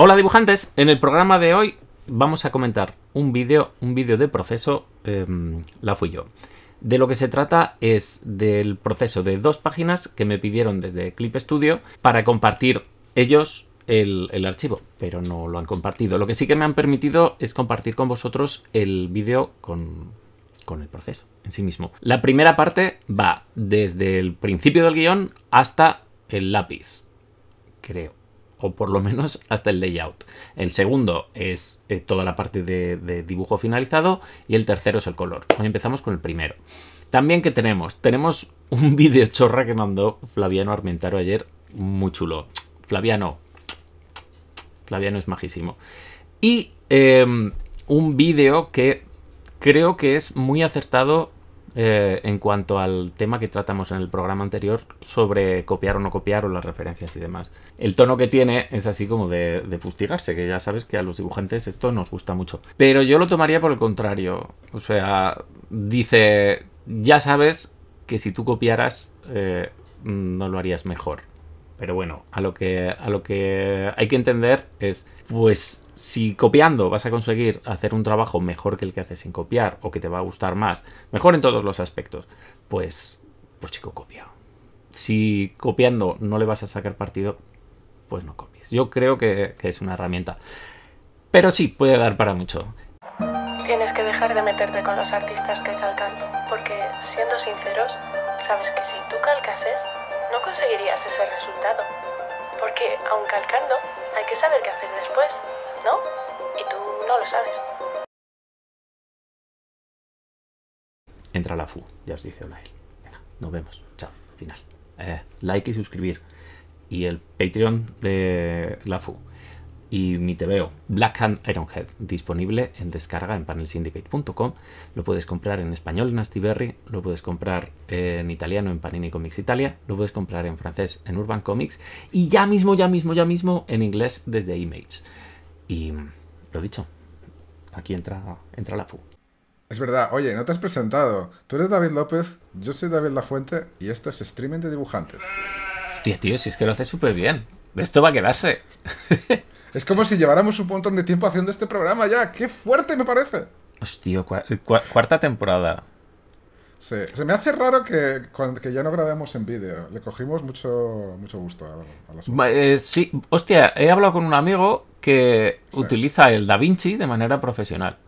Hola dibujantes, en el programa de hoy vamos a comentar un vídeo, un vídeo de proceso, em, la fui yo. De lo que se trata es del proceso de dos páginas que me pidieron desde Clip Studio para compartir ellos el, archivo, pero no lo han compartido. Lo que sí que me han permitido es compartir con vosotros el vídeo con, con el proceso en sí mismo. La primera parte va desde el principio del guión hasta el lápiz, creo o por lo menos hasta el layout. El segundo es eh, toda la parte de, dibujo finalizado y el tercero es el color. Hoy empezamos con el primero. También que tenemos, tenemos un vídeo chorra que mandó Flaviano Armentaro ayer, muy chulo. Flaviano, Flaviano es majísimo. Y em, un vídeo que creo que es muy acertado eh, en cuanto al tema que tratamos en el programa anterior sobre copiar o no copiar o las referencias y demás. El tono que tiene es así como de, fustigarse, que ya sabes que a los dibujantes esto nos gusta mucho. Pero yo lo tomaría por el contrario. O sea, dice, ya sabes que si tú copiaras eh, no lo harías mejor. Pero bueno, a lo que, a lo que hay que entender es pues si copiando vas a conseguir hacer un trabajo mejor que el que haces sin copiar o que te va a gustar más, mejor en todos los aspectos, pues, pues chico, copia. Si copiando no le vas a sacar partido, pues no copies. Yo creo que, que es una herramienta. Pero sí, puede dar para mucho. Tienes que dejar de meterte con los artistas que calcan, porque, siendo sinceros, sabes que si tú calcases, no conseguirías ese resultado. Porque aunque calcando hay que saber qué hacer después, ¿no? Y tú no lo sabes. Entra la FU, ya os dice Olael. Venga, nos vemos. Chao, final. Eh, like y suscribir. Y el Patreon de la FU y mi TVO Black Hand Ironhead, disponible en descarga en panelsyndicate.com. Lo puedes comprar en español en Astiberri, lo puedes comprar en italiano en Panini Comics Italia, lo puedes comprar en francés en Urban Comics y ya mismo, ya mismo, ya mismo en inglés desde Image. Y mm, lo dicho, aquí entra, entra la FU. Es verdad, oye, no te has presentado. Tú eres David López, yo soy David Lafuente y esto es streaming de dibujantes. Tío, tío, si es que lo haces súper bien. Esto va a quedarse. Es como si lleváramos un montón de tiempo haciendo este programa ya. ¡Qué fuerte me parece! Hostia, eh, cuarta temporada. se me hace raro que, que ya no grabemos en vídeo. Le cogimos mucho, mucho gusto a, eh, Sí, hostia, he hablado con un amigo que utiliza el Da Vinci de manera profesional.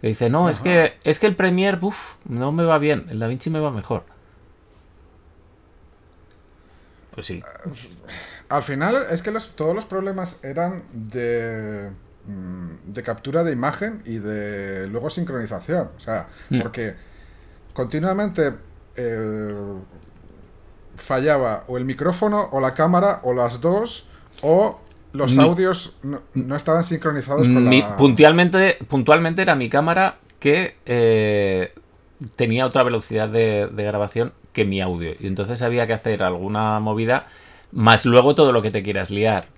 Que dice, no, es que, es que el Premiere, uff, no me va bien. El Da Vinci me va mejor. Pues sí. Ah, pues, al final es que todos los problemas eran mm, de, captura de imagen y de luego sincronización. O sea, mm. porque continuamente eh, fallaba o el micrófono o la cámara o las dos o los audios no, estaban sincronizados Puntualmente, puntualmente era mi cámara que eh, tenía otra velocidad de, grabación que mi audio. Y entonces había que hacer alguna movida más luego todo lo que te quieras liar,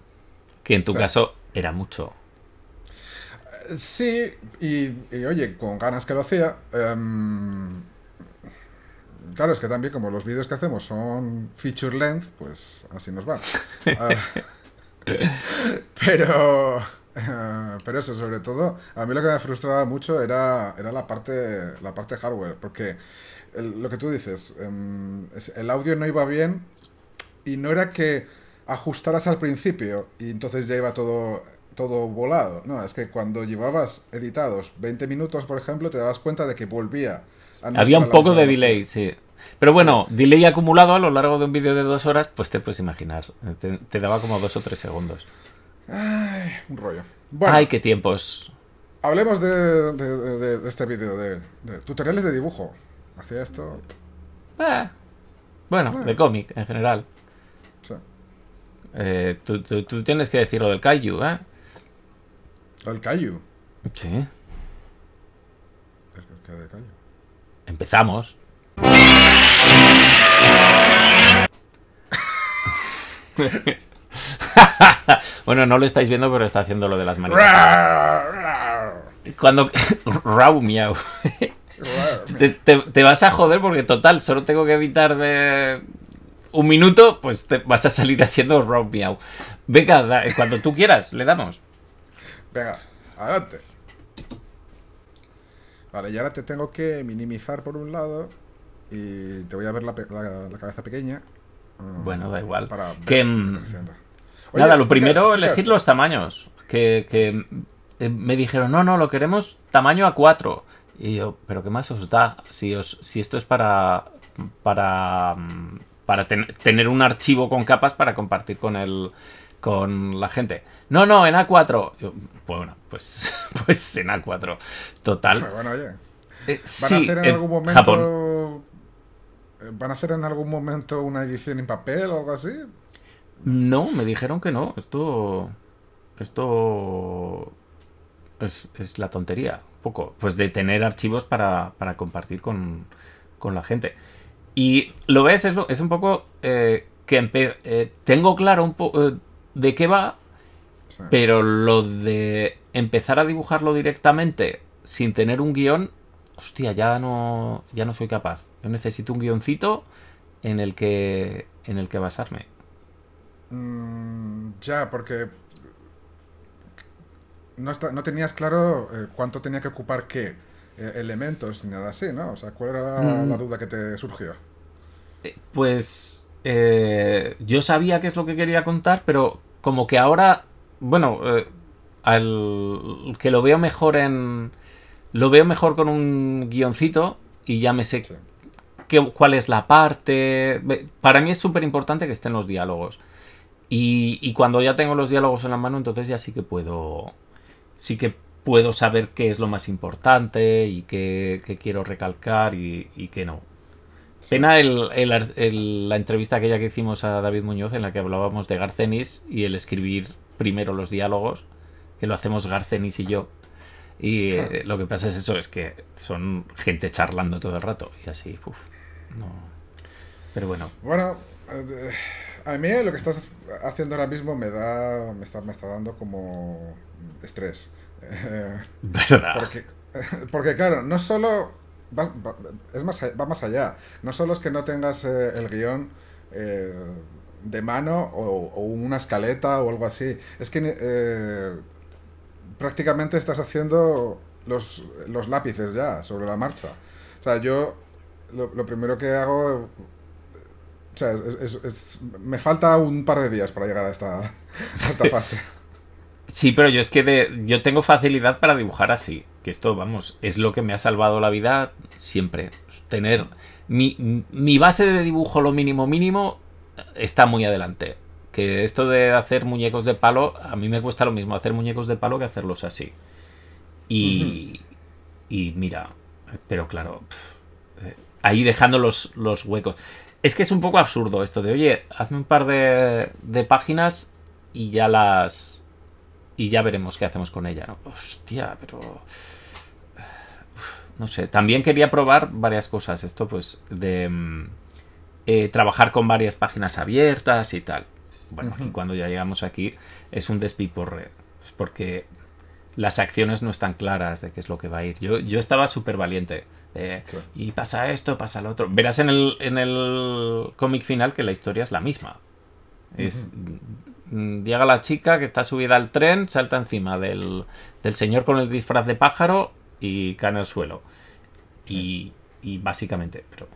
que en tu caso era mucho. Sí, y, oye, con ganas que lo hacía. Em, claro, es que también como los vídeos que hacemos son feature length, pues así nos va. Ah, pero, eh, pero eso, sobre todo, a mí lo que me frustraba mucho era, era la, parte, la parte hardware, porque lo que tú dices, em, el audio no iba bien y no era que ajustaras al principio y entonces ya iba todo, todo volado. No, es que cuando llevabas editados 20 minutos, por ejemplo, te dabas cuenta de que volvía. Había un poco de delay, sí. Pero bueno, delay acumulado a lo largo de un vídeo de dos horas, pues te puedes imaginar. Te, daba como dos o tres segundos. Ay, un rollo. Ay, qué tiempos. Hablemos de, este vídeo, de, tutoriales de dibujo. Hacía esto. Eh, bueno, eh. de cómic en general. Eh, tú, tú, tienes que decir lo del Kaiju, ¿eh? ¿El Kaiju? Sí. que es de Kaiju? Empezamos. bueno, no lo estáis viendo, pero está haciendo lo de las manos. Cuando. Rau miau. te, vas a joder porque, total, solo tengo que evitar de un minuto, pues te vas a salir haciendo rock meow. Venga, eh, cuando tú quieras, le damos. Venga, adelante. Vale, y ahora te tengo que minimizar por un lado y te voy a ver la, cabeza pequeña. Mm, bueno, da igual. Para que, mm, nada, lo primero, elegir los tamaños. Que, eh, me dijeron, no, no, lo queremos tamaño a 4. Y yo, ¿pero qué más os da? Si, si esto es para, para mm, para tener un archivo con capas para compartir con el con la gente. No, no, en A4. bueno, pues, pues en A4. Total. Ah, eh, ¿Van a hacer en algún momento. Eh, ¿Van a hacer en algún momento una edición en papel o algo así? No, me dijeron que no. Esto. Esto. Es, la tontería, un poco. Pues de tener archivos para, compartir con, con la gente. Y lo ves, es, es un poco eh, que eh, tengo claro un poco eh, de qué va, pero lo de empezar a dibujarlo directamente sin tener un guión, hostia, ya no, ya no soy capaz. Yo necesito un guioncito en el que, en el que basarme. Mm, ya, porque no, no tenías claro cuánto tenía que ocupar qué elementos ni nada así, ¿no? O sea, ¿cuál era mm. la duda que te surgió? Eh, pues eh, yo sabía qué es lo que quería contar, pero como que ahora, bueno, eh, al que lo veo mejor en, lo veo mejor con un guioncito y ya me sé qué, cuál es la parte. Para mí es súper importante que estén los diálogos. Y, cuando ya tengo los diálogos en la mano, entonces ya sí que puedo, sí que puedo saber qué es lo más importante y qué, quiero recalcar y qué no. Pena la entrevista aquella que hicimos a David Muñoz en la que hablábamos de Garcenis y el escribir primero los diálogos, que lo hacemos Garcenis y yo. Y eh, lo que pasa es eso, es que son gente charlando todo el rato y así, uff, no. Pero bueno. Bueno, eh, a mí lo que estás haciendo ahora mismo me da, me está, me está dando como estrés. ¿Verdad? Porque, porque claro, no solo va, es más, va más allá. No solo es que no tengas eh, el guión eh, de mano o, una escaleta o algo así. Es que eh, prácticamente estás haciendo los, lápices ya sobre la marcha. O sea, yo lo, primero que hago... O sea, me falta un par de días para llegar a esta, a esta fase. Sí, pero yo es que yo tengo facilidad para dibujar así. Que esto, vamos, es lo que me ha salvado la vida siempre. Tener mi, base de dibujo lo mínimo mínimo está muy adelante. Que esto de hacer muñecos de palo, a mí me cuesta lo mismo hacer muñecos de palo que hacerlos así. Y, y mira, pero claro, eh, ahí dejando los, huecos. Es que es un poco absurdo esto de, oye, hazme un par de páginas y ya las, y ya veremos qué hacemos con ella, ¿no? Hostia, pero... No sé, también quería probar varias cosas, esto pues de mm, eh, trabajar con varias páginas abiertas y tal. Bueno, aquí cuando ya llegamos aquí es un despiporre, pues porque las acciones no están claras de qué es lo que va a ir. Yo, yo estaba súper valiente. Y pasa esto, pasa lo otro. Verás en el, en el cómic final que la historia es la misma. Es, Mm, llega la chica que está subida al tren, salta encima del, señor con el disfraz de pájaro y cae en el suelo. Y, básicamente, pero...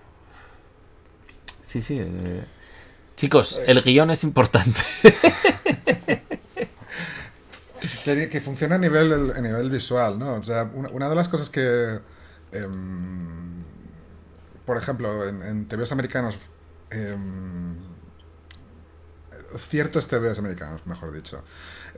Sí, sí. Eh, chicos, eh. el guión es importante. que, funciona a nivel, a nivel visual, ¿no? O sea, una, de las cosas que... Em, por ejemplo, en, en TVs americanos em, ciertos TVOs americanos, mejor dicho.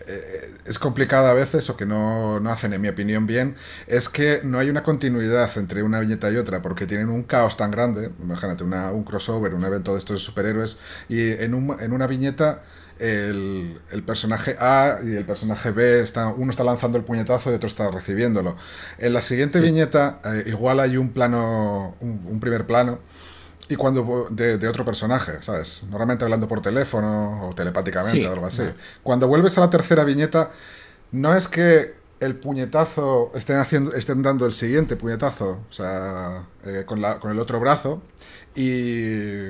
Eh, es complicado a veces, o que no, hacen, en mi opinión, bien, es que no hay una continuidad entre una viñeta y otra, porque tienen un caos tan grande, imagínate, un crossover, un evento de estos superhéroes, y en, una viñeta... El, personaje A y el personaje B, está, uno está lanzando el puñetazo y otro está recibiéndolo. En la siguiente viñeta eh, igual hay un plano, un primer plano y cuando de, otro personaje, ¿sabes? Normalmente hablando por teléfono o telepáticamente o algo así. Cuando vuelves a la tercera viñeta, no es que el puñetazo estén, haciendo, estén dando el siguiente puñetazo, o sea, eh, con, la, con el otro brazo, y,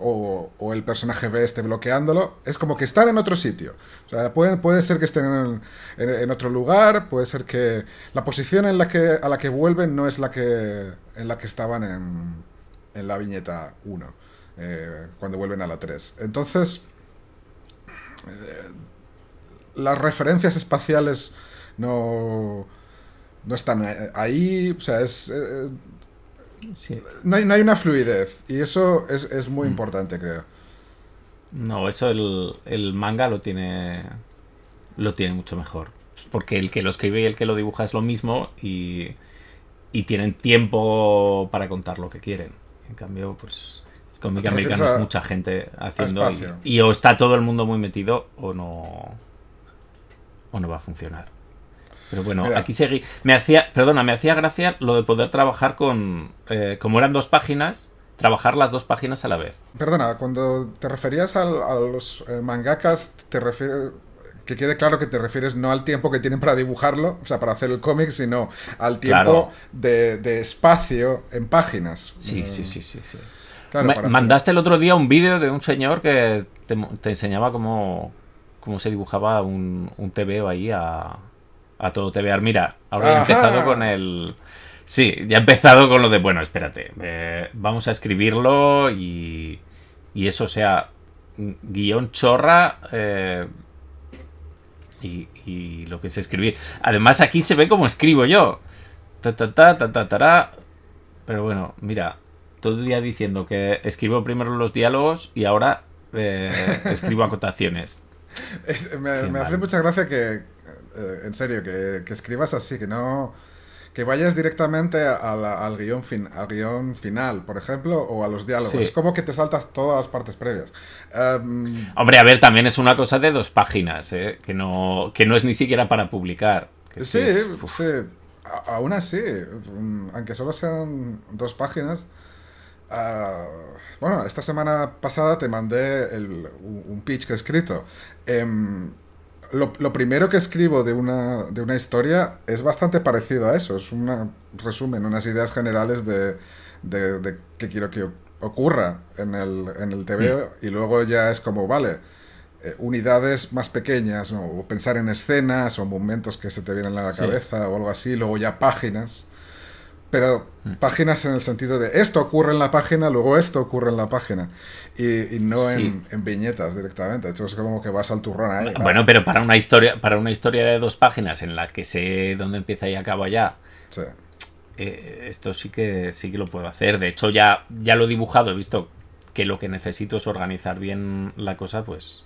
o, el personaje ve este bloqueándolo, es como que están en otro sitio. O sea, puede puede ser que estén en, en, otro lugar, puede ser que la posición en la que, a la que vuelven no es la que, en la que estaban en en la viñeta 1, eh, cuando vuelven a la 3. Entonces, eh, las referencias espaciales no, no están ahí, o sea, es... Eh, no, hay, no, hay, una fluidez y eso es, muy mm. importante, creo. No, eso el, el manga lo tiene lo tiene mucho mejor. Porque el que lo escribe y el que lo dibuja es lo mismo y, y tienen tiempo para contar lo que quieren. En cambio, pues Con cómic americano es mucha gente haciendo y, o está todo el mundo muy metido o no o no va a funcionar. Pero bueno, aquí seguí. Me hacía, perdona, me hacía gracia lo de poder trabajar con eh, como eran dos páginas, trabajar las dos páginas a la vez. Perdona, cuando te referías a, los eh, mangakas, te refieres que quede claro que te refieres no al tiempo que tienen para dibujarlo, o sea, para hacer el cómic, sino al tiempo de, espacio en páginas. Sí, mm. sí, sí, sí. sí. mandaste el otro día un vídeo de un señor que te, enseñaba cómo, cómo, se dibujaba un, un TVO ahí a, a todo TVAR. Mira, ahora he empezado con el... Sí, ya he empezado con lo de, bueno, espérate, eh, vamos a escribirlo y, y eso, sea, guión chorra, eh, y, lo que es escribir. Además, aquí se ve como escribo yo. Ta, ta, ta, ta, ta, ta Pero bueno, mira, todo el día diciendo que escribo primero los diálogos y ahora eh, escribo acotaciones. me, hace mucha gracia que, eh, en serio, que escribas así, que no que vayas directamente al, guión fin, al final, por ejemplo, o a los diálogos. Es como que te saltas todas las partes previas. Em, Hombre, a ver, también es una cosa de dos páginas, ¿eh? que, no, que no es ni siquiera para publicar. sí, aún así, mm, aunque solo sean dos páginas, ah, bueno, esta semana pasada te mandé un pitch que he escrito. Em, lo, primero que escribo de una, de una historia es bastante parecido a eso. Es un resumen, unas ideas generales de, de, qué quiero que ocurra en el, en el hmm. Y luego ya es como, vale, eh, unidades más pequeñas, o pensar en escenas o momentos que se te vienen a la cabeza o algo así. Luego ya páginas pero mm. páginas en el sentido de esto ocurre en la página, luego esto ocurre en la página. Y, no en, viñetas directamente. De hecho, es como que vas al turrón ahí. Bueno, pero para una historia, para una historia de dos páginas en la que sé dónde empieza y acaba ya. Sí. Eh, esto sí que sí que lo puedo hacer. De hecho, ya, ya lo he dibujado, he visto que lo que necesito es organizar bien la cosa, pues.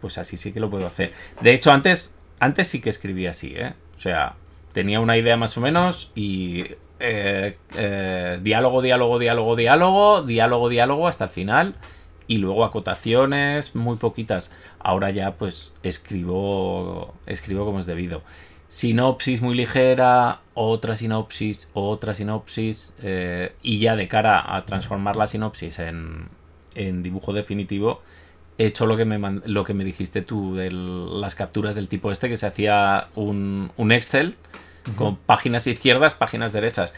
Pues así sí que lo puedo hacer. De hecho, antes, antes sí que escribía así, ¿eh? O sea, tenía una idea más o menos y eh, eh, diálogo, diálogo, diálogo, diálogo, diálogo, diálogo hasta el final y luego acotaciones muy poquitas. Ahora ya pues escribo, escribo como es debido. Sinopsis muy ligera, otra sinopsis, otra sinopsis eh, y ya de cara a transformar la sinopsis en, dibujo definitivo he hecho lo que me, dijiste tú de las capturas del tipo este que se hacía un Excel con páginas izquierdas, páginas derechas.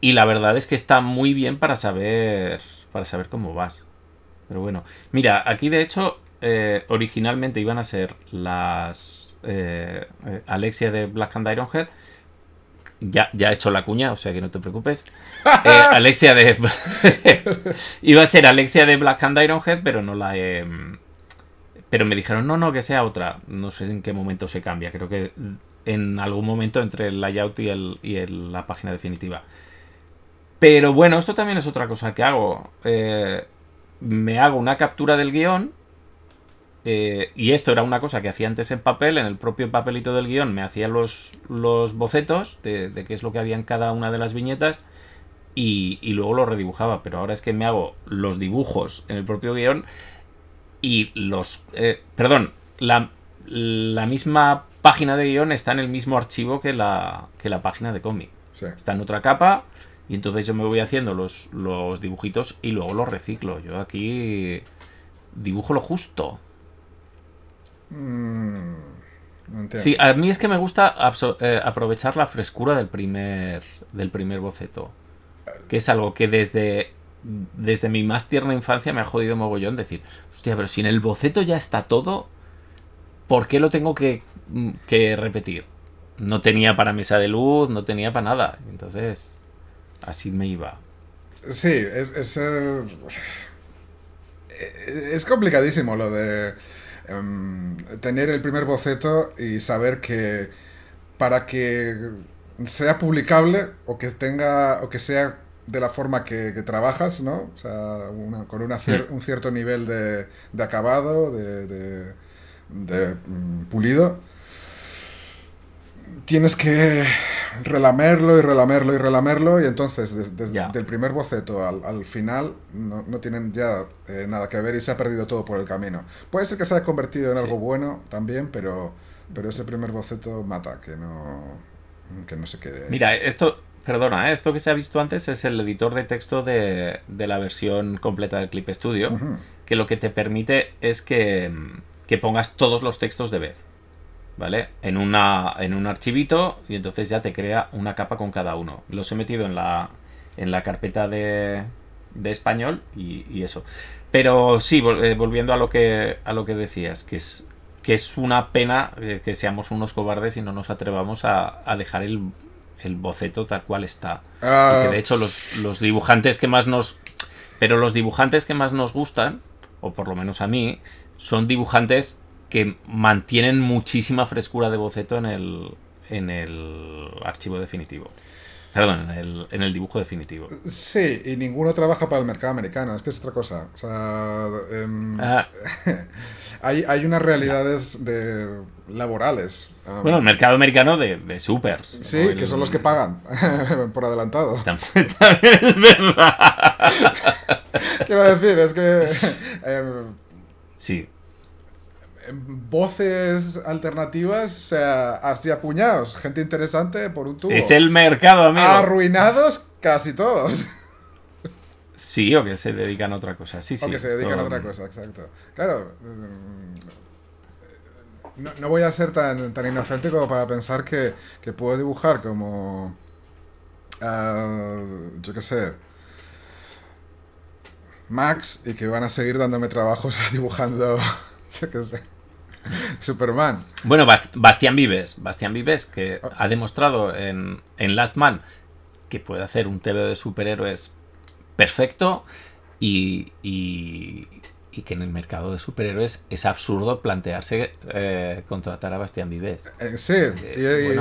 Y la verdad es que está muy bien para saber, para saber cómo vas. Pero bueno, mira, aquí de hecho eh, originalmente iban a ser las eh, eh, Alexia de Black and Head Ya, ya he hecho la cuña, o sea que no te preocupes. Alexia de. Iba a ser Alexia de Black and Head, pero no la he. Mm, pero me dijeron, no, no, que sea otra. No sé en qué momento se cambia. Creo que en algún momento entre el layout y, la página definitiva. Pero bueno, esto también es otra cosa que hago. Eh, me hago una captura del guión. Eh, y esto era una cosa que hacía antes en papel, en el propio papelito del guión me hacía los, los bocetos de, qué es lo que había en cada una de las viñetas y, y luego lo redibujaba, pero ahora es que me hago los dibujos en el propio guión y los... Eh, perdón, la, la misma página de guión está en el mismo archivo que la, que la página de cómic. Está en otra capa y entonces yo me voy haciendo los, dibujitos y luego los reciclo. Yo aquí dibujo lo justo. Mm, sí, a mí es que me gusta eh, aprovechar la frescura del primer, del primer boceto. Que es algo que desde, desde mi más tierna infancia me ha jodido mogollón decir, hostia, pero si en el boceto ya está todo, ¿por qué lo tengo mm, que, repetir? No tenía para mesa de luz, no tenía para nada. Entonces, así me iba. Sí, es, es, eh, complicadísimo lo de em, tener el primer boceto y saber que para que sea publicable o que tenga o que sea de la forma que, trabajas, ¿no? O sea, con un cierto nivel de, acabado, de de mm, pulido, tienes que relamerlo y relamerlo y relamerlo y entonces desde el primer boceto al, final no, tienen ya eh, nada que ver y se ha perdido todo por el camino. Puede ser que se haya convertido en algo bueno también, pero, pero ese primer boceto mata, que no, que no se quede. Mira, esto, perdona, ¿eh? esto que se ha visto antes es el editor de texto de, la versión completa del Clip Studio, que lo que te permite es que mm, que pongas todos los textos de vez. ¿Vale? En, una, en un archivito y entonces ya te crea una capa con cada uno. Los he metido en la, en la carpeta de, de español y, eso. Pero sí, eh, volviendo a lo que, a lo que decías, que es, que es una pena eh, que seamos unos cobardes y no nos atrevamos a, a dejar el, el, boceto tal cual está. Ah. Porque de hecho los, los dibujantes que más nos... Pero los dibujantes que más nos gustan, o por lo menos a mí, son dibujantes que mantienen muchísima frescura de boceto en el, en el archivo definitivo. Perdón, en el, en el dibujo definitivo. Sí, y ninguno trabaja para el mercado americano, es que es otra cosa. O sea, em, ah. hay, unas realidades de laborales. Ah. bueno, el mercado americano de, de supers. Sí, que son los que pagan por adelantado. También, es verdad. Quiero decir, es que... Em, Sí. Em, voces alternativas, o sea, hacia apuñados, gente interesante por un tubo. Es el mercado, amigo. Arruinados casi todos. Sí, o que se dedican a otra cosa. Sí, sí. O que se dedican a otra cosa, exacto. Claro. Mm, no, voy a ser tan, tan inocente como para pensar que, que puedo dibujar como. Ah, yo qué sé. Max y que van a seguir dándome trabajos dibujando, qué sé, Superman. Bueno, Bastián Vives, Bastián Vives, que ha demostrado en, Last Man que puede hacer un TV de superhéroes perfecto y, y, que en el mercado de superhéroes es absurdo plantearse eh, contratar a Bastián Vives. Eh, sí, eh,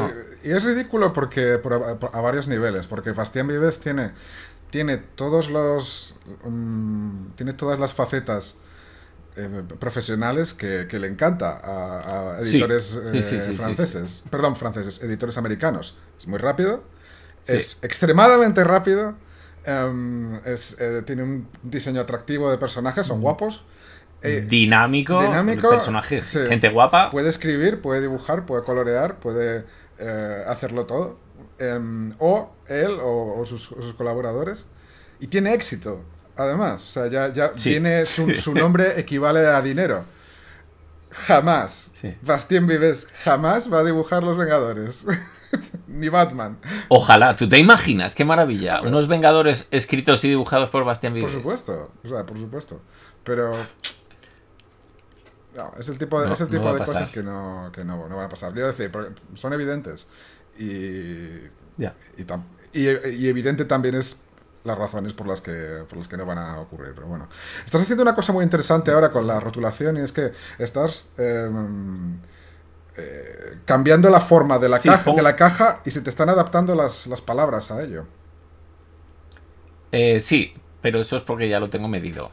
y, es ridículo porque a, a varios niveles, porque Bastián Vives tiene tiene todos los. Mm, tiene todas las facetas eh, profesionales que, le encanta a, editores eh, franceses. Perdón, franceses, editores americanos. Es muy rápido, es extremadamente rápido, em, eh, tiene un diseño atractivo de personajes, son mm. guapos. dinámico, dinámico personajes, gente guapa. Puede escribir, puede dibujar, puede colorear, puede hacerlo todo. Em, o él o, sus, colaboradores, y tiene éxito, además. O sea, ya, ya su, nombre equivale a dinero. Jamás. Bastien Vives jamás va a dibujar Los Vengadores. Ni Batman. Ojalá, tú te imaginas, qué maravilla. Unos Vengadores escritos y dibujados por Bastien Vives. Por supuesto, o sea, por supuesto. Pero es el tipo de, tipo de cosas que, no, que no, van a pasar. decir, son evidentes. Y, y, evidente también es las razones por las, que, por que no van a ocurrir. Pero bueno, estás haciendo una cosa muy interesante ahora con la rotulación y es que estás... Em, eh, cambiando la forma de la, caja, de la caja y se te están adaptando las, las palabras a ello. Eh, sí, pero eso es porque ya lo tengo medido.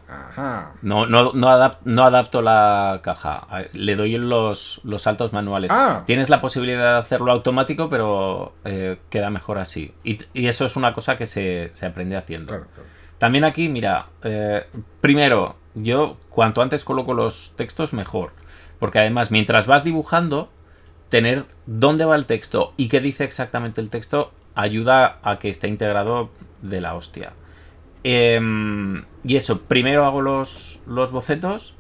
No, no, no, adapto la caja. Le doy los, los saltos manuales. Ah. Tienes la posibilidad de hacerlo automático, pero eh, queda mejor así. Y, eso es una cosa que se, aprende haciendo. También aquí, mira, eh, primero, yo cuanto antes coloco los textos, mejor. Porque además, mientras vas dibujando, tener dónde va el texto y qué dice exactamente el texto ayuda a que esté integrado de la hostia. Em, y eso, primero hago los, bocetos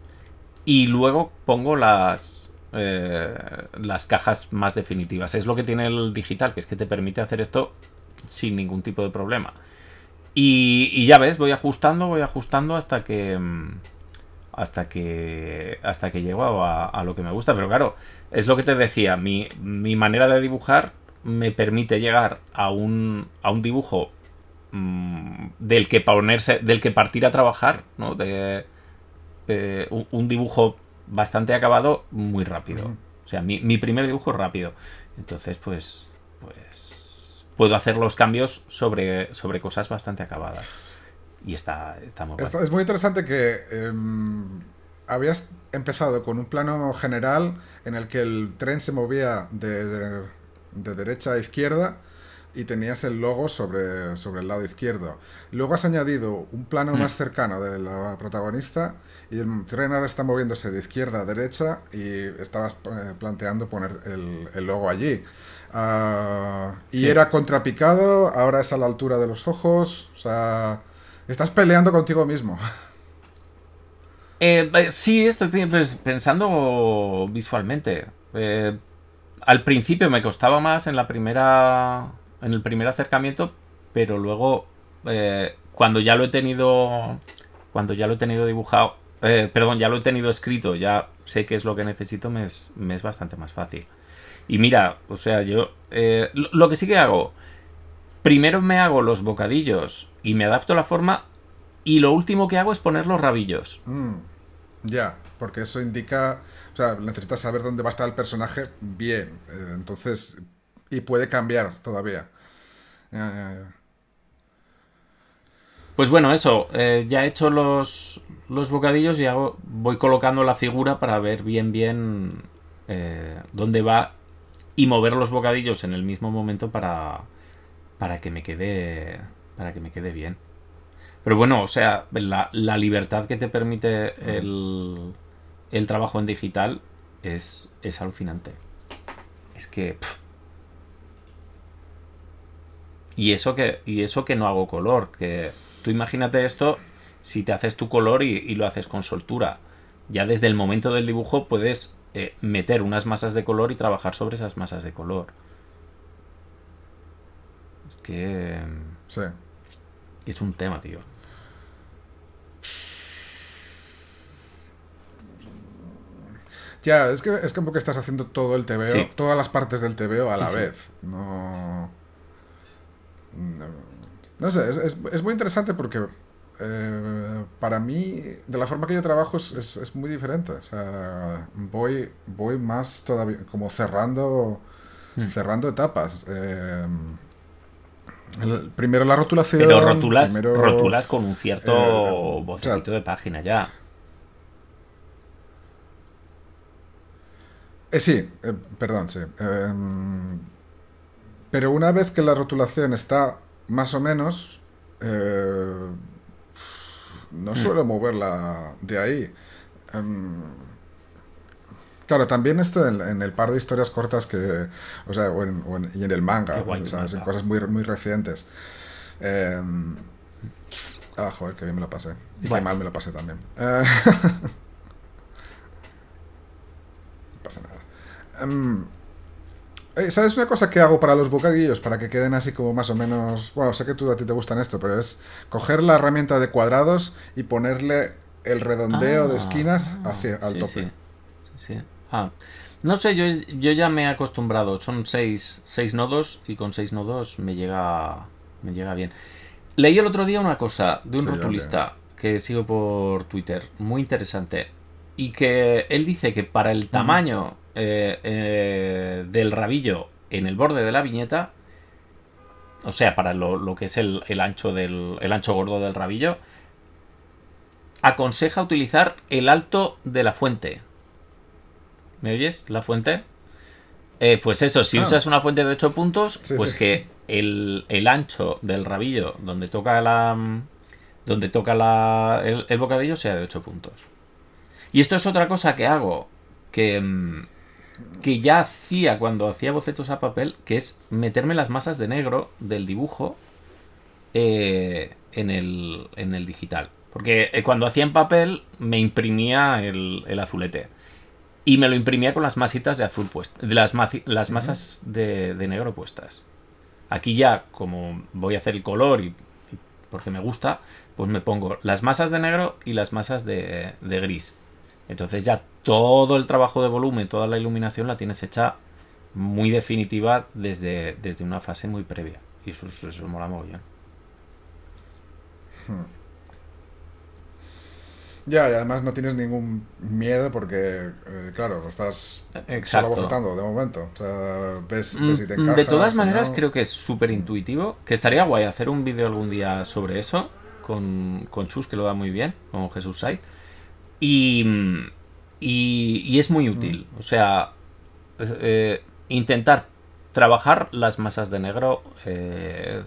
y luego pongo las, eh, las cajas más definitivas. Es lo que tiene el digital, que es que te permite hacer esto sin ningún tipo de problema. Y, ya ves, voy ajustando, voy ajustando hasta que... Em, hasta que. Hasta que llego a, a, lo que me gusta. Pero claro, es lo que te decía. Mi, mi manera de dibujar me permite llegar a un, a un dibujo Mm, del que ponerse, del que partir a trabajar, ¿no? De eh, un, dibujo bastante acabado muy rápido. O sea, mi, primer dibujo rápido. Entonces, pues, pues puedo hacer los cambios sobre, sobre cosas bastante acabadas. Y está, muy Es muy interesante que em, habías empezado con un plano general en el que el tren se movía de derecha a izquierda y tenías el logo sobre, sobre el lado izquierdo. Luego has añadido un plano mm. más cercano de la protagonista y el tren ahora está moviéndose de izquierda a derecha y estabas eh, planteando poner el, logo allí. Ah, y era contrapicado, ahora es a la altura de los ojos, o sea, estás peleando contigo mismo. Eh, sí, estoy pues, pensando visualmente. Eh, al principio me costaba más en la primera en el primer acercamiento, pero luego eh, cuando ya lo he tenido, cuando ya lo he tenido dibujado, eh, perdón, ya lo he tenido escrito, ya sé qué es lo que necesito, me es, me es bastante más fácil. Y mira, o sea, yo eh, lo, que sí que hago, primero me hago los bocadillos y me adapto la forma y lo último que hago es poner los rabillos. Mm, ya, porque eso indica, o sea, necesitas saber dónde va a estar el personaje bien. entonces, y puede cambiar todavía. Eh, pues bueno, eso. Eh, ya he hecho los, los bocadillos y voy colocando la figura para ver bien, bien eh, dónde va y mover los bocadillos en el mismo momento para, para que me quede para que me quede bien. Pero bueno, o sea, la, libertad que te permite el, trabajo en digital es, es alucinante. Es que... Y eso que, y eso que no hago color, que tú imagínate esto si te haces tu color y, lo haces con soltura. Ya desde el momento del dibujo puedes eh, meter unas masas de color y trabajar sobre esas masas de color. Es que... Sí. Es un tema, tío. Ya, es que, es que un poco estás haciendo todo el TVO, todas las partes del TVO a la vez. No... No sé, es, muy interesante porque eh, para mí, de la forma que yo trabajo es, muy diferente. voy, voy más todavía, como cerrando, hmm. cerrando etapas. Eh, el, primero la rotulación. Pero rotulas, con un cierto de página ya. Eh, sí, perdón, sí. Em, pero una vez que la rotulación está más o menos, eh, no mm. suelo moverla de ahí. Em, claro, también esto en, el par de historias cortas que, o sea, y en el manga, en cosas muy, muy recientes. Em, ah, joder, que bien me lo pasé. Y que mal me lo pasé también. Eh, no pasa nada. Em, eh, ¿Sabes una cosa que hago para los bocadillos? Para que queden así como más o menos... Bueno, sé que tú a ti te gustan esto, pero es coger la herramienta de cuadrados y ponerle el redondeo de ah. esquinas hacia ah, al tope. Ah. No sé, yo, yo, ya me he acostumbrado. Son seis, nodos y con seis nodos me llega, me llega bien. Leí el otro día una cosa de un rotulista que sigo por Twitter, muy interesante, y que él dice que para el tamaño eh, eh, del rabillo en el borde de la viñeta, o sea, para lo, que es el, ancho del, ancho gordo del rabillo, aconseja utilizar el alto de la fuente. ¿Me oyes? ¿La fuente? Eh, pues eso, si ah. usas una fuente de 8 puntos, pues que el, ancho del rabillo donde toca la. donde toca la, el bocadillo sea de 8 puntos. Y esto es otra cosa que hago. Que, mm, que ya hacía cuando hacía bocetos a papel, que es meterme las masas de negro del dibujo eh, en, el, en, el, digital. Porque eh, cuando hacía en papel me imprimía el, el, azulete. Y me lo imprimía con las masitas de azul puestas. Las, las masas de, de, negro puestas. Aquí ya, como voy a hacer el color y porque me gusta, pues me pongo las masas de negro y las masas de, de gris. Entonces ya todo el trabajo de volumen, toda la iluminación la tienes hecha muy definitiva desde, desde una fase muy previa. Y eso, eso, eso mola hmm. Ya, y además no tienes ningún miedo porque, eh, claro, estás solo de momento. O sea, ves, mm, si te De todas maneras, creo que es súper intuitivo. Que estaría guay hacer un vídeo algún día sobre eso con, Chus, que lo da muy bien, con Jesús Said. Y, es muy útil. Mm. O sea, eh, intentar trabajar las masas de negro eh,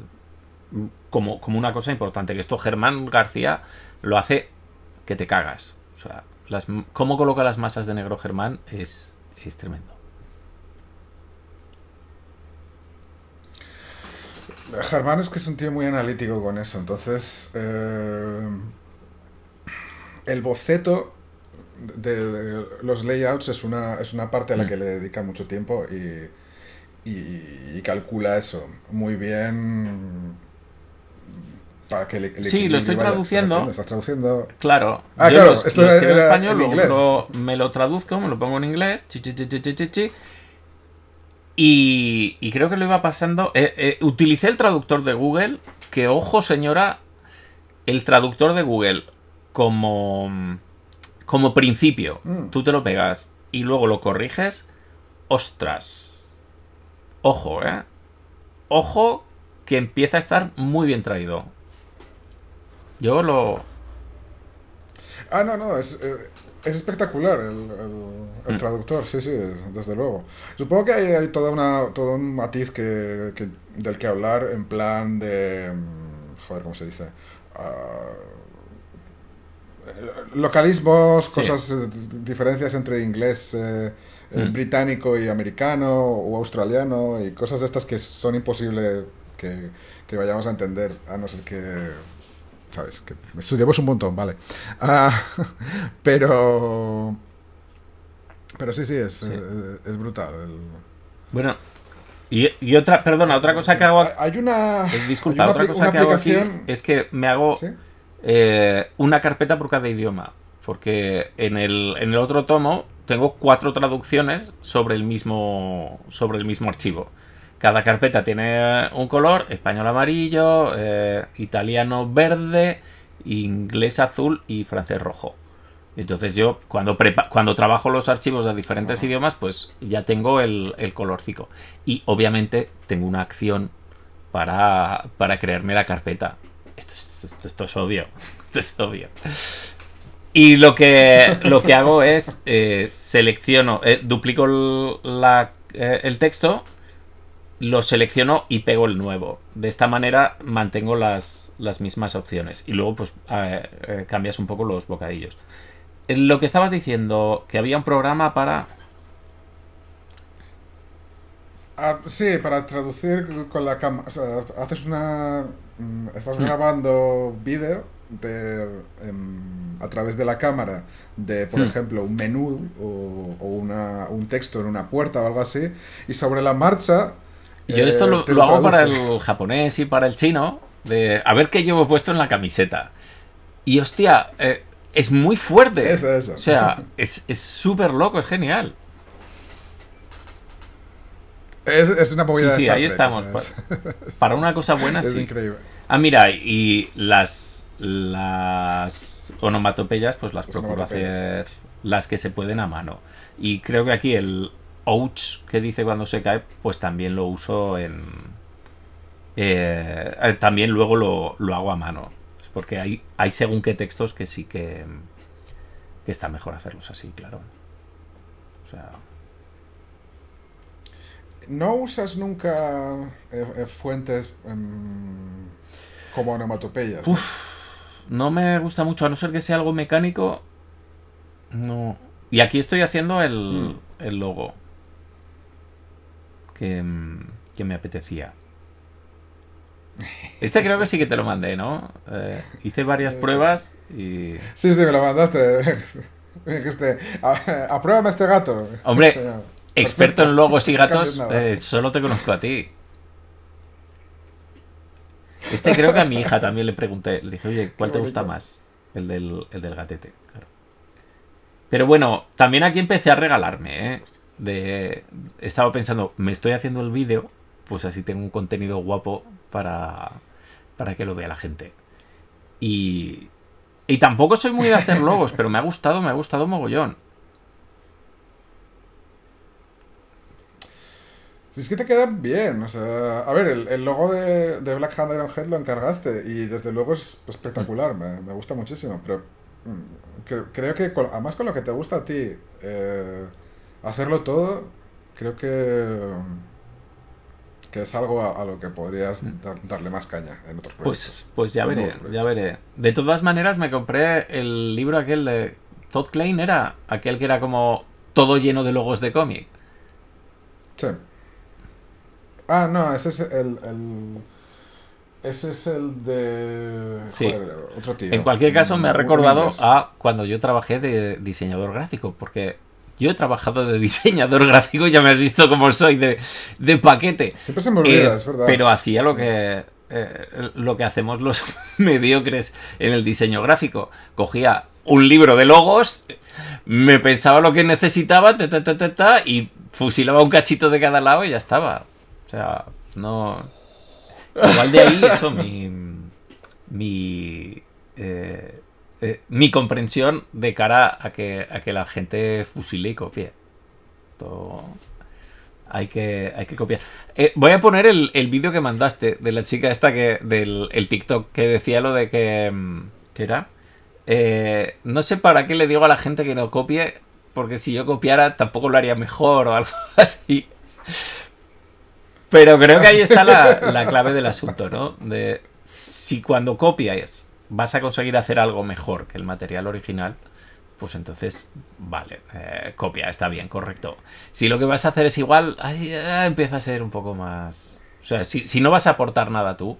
como, como una cosa importante. Que esto Germán García lo hace que te cagas. O sea, cómo coloca las masas de negro Germán es, es tremendo. Germán es que es un tío muy analítico con eso, entonces eh, el boceto de, los layouts es una, es una parte a la mm. que le dedica mucho tiempo y, calcula eso muy bien para que le, sí, lo estoy traduciendo. estás traduciendo? Claro. Ah, claro, esto en español, me lo traduzco, me lo pongo en inglés. y, y, creo que lo iba pasando. Eh, eh, utilicé el traductor de Google, que ojo señora, el traductor de Google como, como principio. Mm. Tú te lo pegas y luego lo corriges. Ostras. Ojo, ¿eh? Ojo que empieza a estar muy bien traído. Yo lo... Ah, no, no, es, eh, espectacular el, mm. traductor, sí, sí, desde luego. Supongo que hay, toda una, todo un matiz que, del que hablar en plan de... Mm, joder, ¿cómo se dice? Ah... Eh, localismos, cosas, eh, diferencias entre inglés eh, mm. británico y americano o australiano y cosas de estas que son imposibles que, vayamos a entender, a no ser que, ¿sabes? Que estudiamos un montón, vale. Ah, pero... Pero sí, sí, es, es, brutal. Bueno, y, otra, perdona, otra cosa que hago. Hay una. Disculpa, otra cosa que hago aquí es que me hago. Eh, una carpeta por cada idioma. Porque en el, otro tomo tengo cuatro traducciones sobre el mismo, sobre el mismo archivo. Cada carpeta tiene un color, español amarillo, eh, italiano verde, inglés azul y francés rojo. Entonces yo cuando, cuando trabajo los archivos de diferentes idiomas, pues ya tengo el, el, colorcico. Y obviamente tengo una acción para, para crearme la carpeta esto, es obvio. Esto es obvio. Y lo que, lo que hago es eh, selecciono, eh, duplico eh, el, texto, lo selecciono y pego el nuevo. De esta manera mantengo las, las mismas opciones. Y luego pues cambias un poco los bocadillos. Lo que estabas diciendo, que había un programa para... Ah, sí, para traducir con la cámara. haces una. Mm, estás grabando vídeo de, em, a través de la cámara de, por hmm. ejemplo, un menú o, un texto en una puerta o algo así, y sobre la marcha. Yo esto eh, lo, hago para el japonés y para el chino, de a ver qué llevo puesto en la camiseta. Y hostia, eh, es muy fuerte. O sea, es súper loco, es genial. Es, una movida Sí, sí, ahí estamos. Para, una cosa buena, es increíble. Ah, mira, y las, las onomatopeyas, pues las, procuro hacer las que se pueden a mano. Y creo que aquí el ouch que dice cuando se cae, pues también lo uso en. Eh, eh, también luego lo, hago a mano. Porque hay, hay según qué textos que sí que. que está mejor hacerlos así, claro. O sea. ¿No usas nunca eh, eh, fuentes em, como onomatopeyas? ¿no? me gusta mucho, a no ser que sea algo mecánico. No. Y aquí estoy haciendo el, mm. el logo em, que, me apetecía. Este creo que sí que te lo mandé, ¿no? Eh, hice varias pruebas y... Sí, sí, me lo mandaste. Este, este gato. Hombre, Experto en logos y gatos, eh, solo te conozco a ti. Este creo que a mi hija también le pregunté. Le dije, oye, ¿cuál te gusta más? El del, gatete, Pero bueno, también aquí empecé a regalarme, ¿eh? De, estaba pensando, me estoy haciendo el vídeo, pues así tengo un contenido guapo para, para que lo vea la gente. Y, y tampoco soy muy de hacer logos, pero me ha gustado, me ha gustado mogollón. si pues Es que te quedan bien, o sea... A ver, el, logo de, de Black Hand Iron Head lo encargaste y desde luego es espectacular, me, gusta muchísimo, pero mm, creo que además con lo que te gusta a ti, eh, hacerlo todo, creo que mm, que es algo a, lo que podrías mm. darle más caña en otros pues, proyectos. Pues, pues ya veré, ya veré. De todas maneras, me compré el libro aquel de Todd Klein, era aquel que era como todo lleno de logos de cómic. Sí. Ah, no, ese es el... Ese es el de. otro tío. En cualquier caso, me ha recordado a cuando yo trabajé de diseñador gráfico, porque yo he trabajado de diseñador gráfico, ya me has visto como soy de, paquete. Siempre se me olvida, eh, es verdad. Pero hacía lo que. Eh, lo que hacemos los mediocres en el diseño gráfico. Cogía un libro de logos, me pensaba lo que necesitaba, ta, ta, y fusilaba un cachito de cada lado y ya estaba sea, no. Igual de ahí, eso, mi. Mi. Eh, eh, mi comprensión de cara a que, a que la gente fusile y copie. Todo hay que, hay que copiar. Eh, voy a poner el, el vídeo que mandaste de la chica esta que. del el TikTok que decía lo de que. Mm, ¿Qué era? no sé para qué le digo a la gente que no copie, porque si yo copiara tampoco lo haría mejor o algo así. Pero creo que ahí está la, clave del asunto, ¿no? De si cuando copias vas a conseguir hacer algo mejor que el material original, pues entonces, vale, eh, copia, está bien, correcto. Si lo que vas a hacer es igual, ahí eh, empieza a ser un poco más... O sea, si, no vas a aportar nada tú...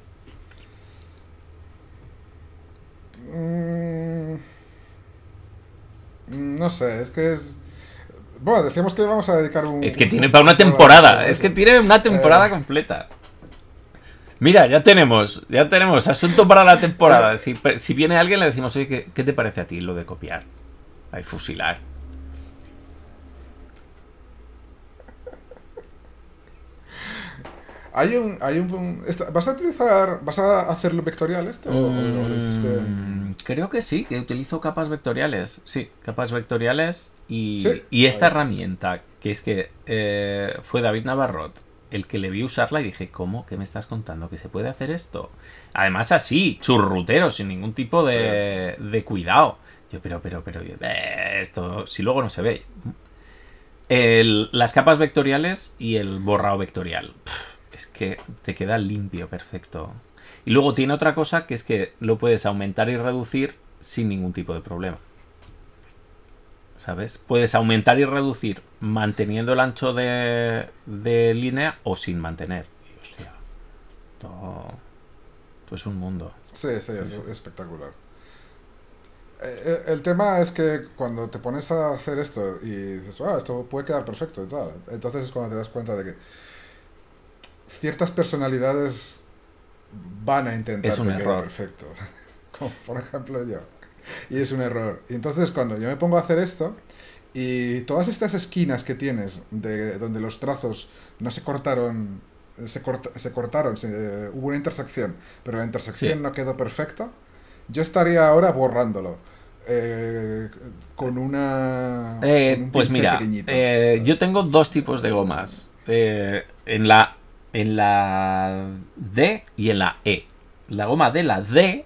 Mm. no sé, es que es bueno, decíamos que vamos a dedicar un. Es que tiene para una temporada. Es que tiene una eh, temporada completa. Mira, ya tenemos, ya tenemos asunto para la temporada. Si, viene alguien le decimos, oye, ¿qué, te parece a ti lo de copiar? Hay fusilar. Hay un, ¿Vas a utilizar, vas a hacerlo vectorial esto? Mm, creo que sí, que utilizo capas vectoriales. Sí, capas vectoriales y, esta herramienta, que es que eh, fue David Navarro el que le vi usarla y dije, ¿cómo? ¿Qué me estás contando? ¿Que se puede hacer esto? Además así, churrutero, sin ningún tipo de, cuidado. Yo, pero, pero, pero, eh, esto, si luego no se ve. las capas vectoriales y el borrado vectorial. es que te queda limpio, perfecto. Y luego tiene otra cosa que es que lo puedes aumentar y reducir sin ningún tipo de problema. Puedes aumentar y reducir manteniendo el ancho de, línea o sin mantener. Hostia. Todo, todo es un mundo. Sí, sí, es espectacular. Eh, eh, el tema es que cuando te pones a hacer esto y dices, ¡wow! Ah, esto puede quedar perfecto y tal, entonces es cuando te das cuenta de que ciertas personalidades van a intentar es un error. perfecto. Como por ejemplo yo y es un error. Y entonces cuando yo me pongo a hacer esto y todas estas esquinas que tienes de donde los trazos no se cortaron se, cortaron, hubo una intersección, pero la intersección no quedó perfecta, yo estaría ahora borrándolo. Eh, con una... Eh, pues mira, eh, yo tengo dos tipos de gomas. en, la, en la D y en la E. La goma de la D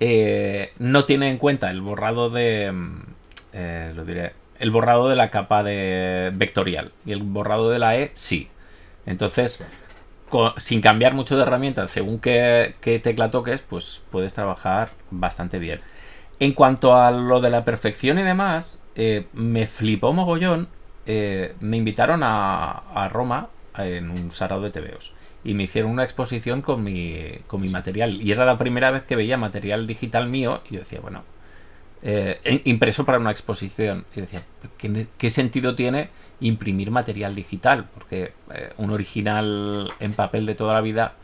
eh, no tiene en cuenta el borrado de... Mm, eh, lo diré. El borrado de la capa de vectorial. Y el borrado de la E, sí. Entonces, sin cambiar mucho de herramientas según qué, tecla toques, pues puedes trabajar bastante bien. En cuanto a lo de la perfección y demás, eh, me flipó mogollón. me invitaron a, Roma en un sarado de TVOs y me hicieron una exposición con mi, con mi material. Y era la primera vez que veía material digital mío y yo decía, bueno, eh, eh, impreso para una exposición. Y decía, ¿qué, sentido tiene imprimir material digital? Porque eh, un original en papel de toda la vida,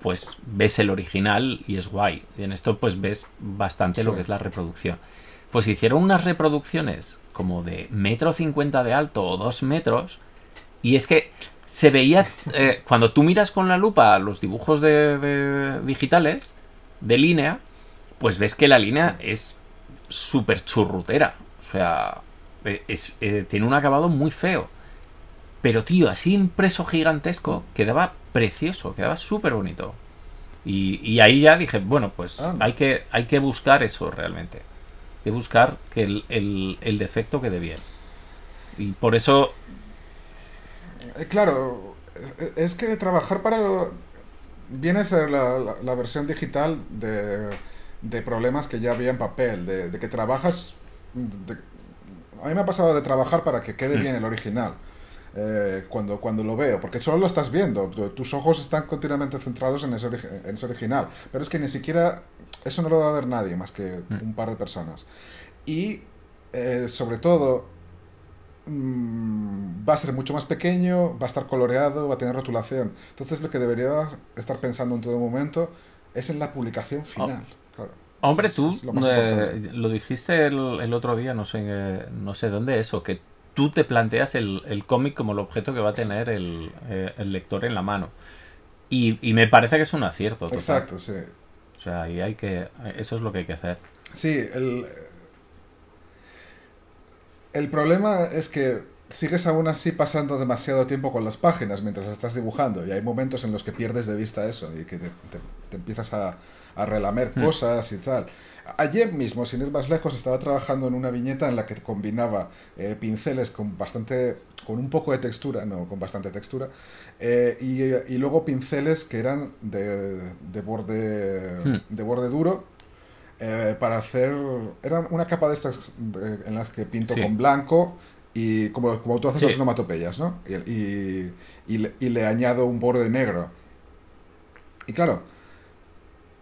pues ves el original y es guay. Y en esto pues ves bastante lo que es la reproducción. Pues hicieron unas reproducciones como de metro cincuenta de alto o dos metros. Y es que se veía, eh, cuando tú miras con la lupa los dibujos de, digitales, de línea, pues ves que la línea es súper churrutera. O sea, eh, eh, tiene un acabado muy feo. Pero, tío, así impreso gigantesco, quedaba precioso, quedaba súper bonito. Y, ahí ya dije, bueno, pues ah. hay, que, hay que buscar eso realmente. Hay que buscar que el, el defecto quede bien. Y por eso eh, claro, eh, es que trabajar para... viene a ser la, versión digital de, de, problemas que ya había en papel, de, que trabajas... a mí me ha pasado de trabajar para que quede mm. bien el original. Eh, cuando, cuando lo veo, porque solo lo estás viendo, tus ojos están continuamente centrados en ese, en ese original, pero es que ni siquiera eso no lo va a ver nadie más que mm. un par de personas. Y sobre todo, Mm, va a ser mucho más pequeño, va a estar coloreado, va a tener rotulación. Entonces lo que debería estar pensando en todo momento es en la publicación oh. final. Hombre, tú eh, lo, dijiste el, otro día, no sé, eh, no sé dónde eso, que tú te planteas el, cómic como el objeto que va a tener eh, el, lector en la mano. Y, me parece que es un acierto. Exacto, sí. O sea, ahí hay que. Eso es lo que hay que hacer. Sí, el, el problema es que sigues aún así pasando demasiado tiempo con las páginas mientras estás dibujando y hay momentos en los que pierdes de vista eso y que te, empiezas a, relamer hmm. cosas y tal. Ayer mismo, sin ir más lejos, estaba trabajando en una viñeta en la que combinaba eh, pinceles con bastante, con un poco de textura, no, con bastante textura, eh, y, luego pinceles que eran de, de borde, hmm. de borde duro eh, para hacer. Era una capa de estas en las que pinto con blanco y como, como tú haces las onomatopeyas, ¿no? Y, y, le, añado un borde negro. Y claro,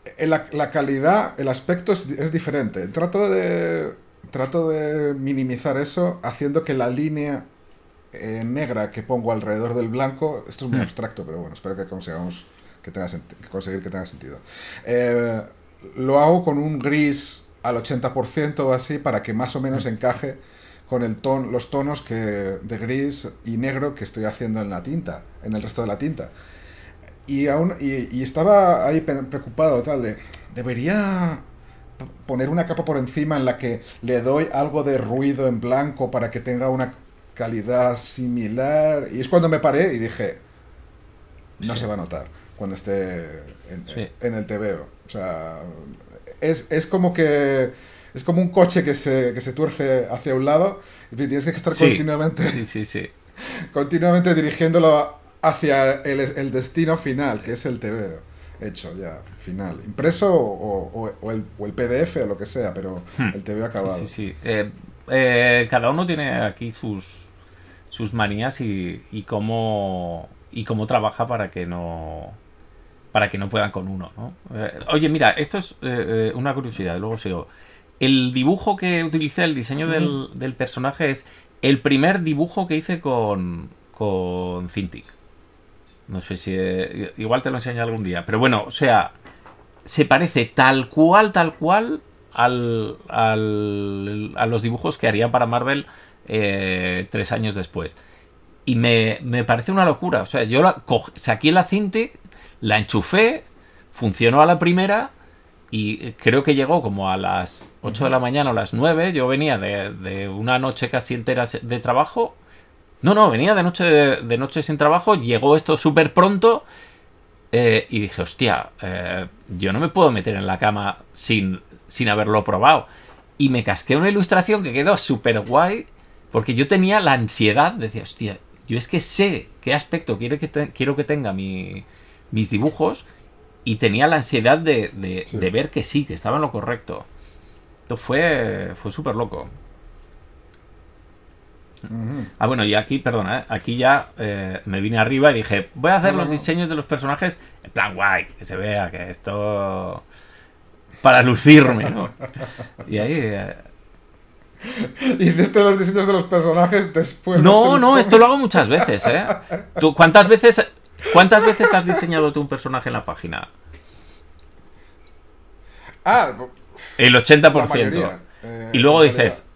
eh, la, la calidad, el aspecto es, diferente. Trato de, trato de minimizar eso haciendo que la línea eh, negra que pongo alrededor del blanco, esto es muy hmm. abstracto, pero bueno, espero que consigamos que tenga conseguir que tenga sentido. Eh, lo hago con un gris al 80% o así para que más o menos mm. encaje con los tonos de gris y negro que estoy haciendo en la tinta, en el resto de la tinta. Y, estaba ahí preocupado, tal, de, debería poner una capa por encima en la que le doy algo de ruido en blanco para que tenga una calidad similar. Y es cuando me paré y dije, no se va a notar cuando esté en, el TVO. O sea, es, como que. Es como un coche que se, que se tuerce hacia un lado y tienes que estar sí. continuamente. Sí, continuamente dirigiéndolo hacia el, el, destino final, que es el TVO. Hecho ya, final. Impreso o, o, el, o el, PDF o lo que sea, pero hmm. el TVO acabado. Sí, sí. Eh, eh, cada uno tiene aquí sus, sus manías y, y cómo y cómo trabaja para que no para que no puedan con uno. ¿no? Eh, oye, mira, esto es eh, eh, una curiosidad, luego sigo. El dibujo que utilicé, el diseño del, personaje es el primer dibujo que hice con, con Cintiq. No sé si... igual te lo enseño algún día. Pero bueno, o sea, se parece tal cual, tal cual al, a los dibujos que haría para Marvel tres años después. Y me, parece una locura. O sea, yo la saqué la Cintiq la enchufé, funcionó a la primera y eh, creo que llegó como a las 8 de la mañana o las 9. Yo venía de, una noche casi entera de trabajo. No, no, venía de noche, de, noche sin trabajo, llegó esto súper pronto eh, y dije, hostia, eh, yo no me puedo meter en la cama sin, sin haberlo probado. Y me casqué una ilustración que quedó súper guay porque yo tenía la ansiedad, decía, hostia, yo es que sé qué aspecto que, quiero que tenga mi, mis dibujos y tenía la ansiedad de, ver que sí, que estaba en lo correcto. Esto fue, fue súper loco. Ah, bueno, y aquí, perdona, ¿eh? aquí ya eh, me vine arriba y dije, voy a hacer los diseños de los personajes en plan guay, que se vea que esto... para lucirme, ¿no? y ahí... hice eh, Hiciste los diseños de los personajes después. No, no, esto lo hago muchas veces, ¿eh? ¿Tú cuántas veces ¿Cuántas veces has diseñado tú un personaje en la página? Ah, el 80%. y luego eh, dices...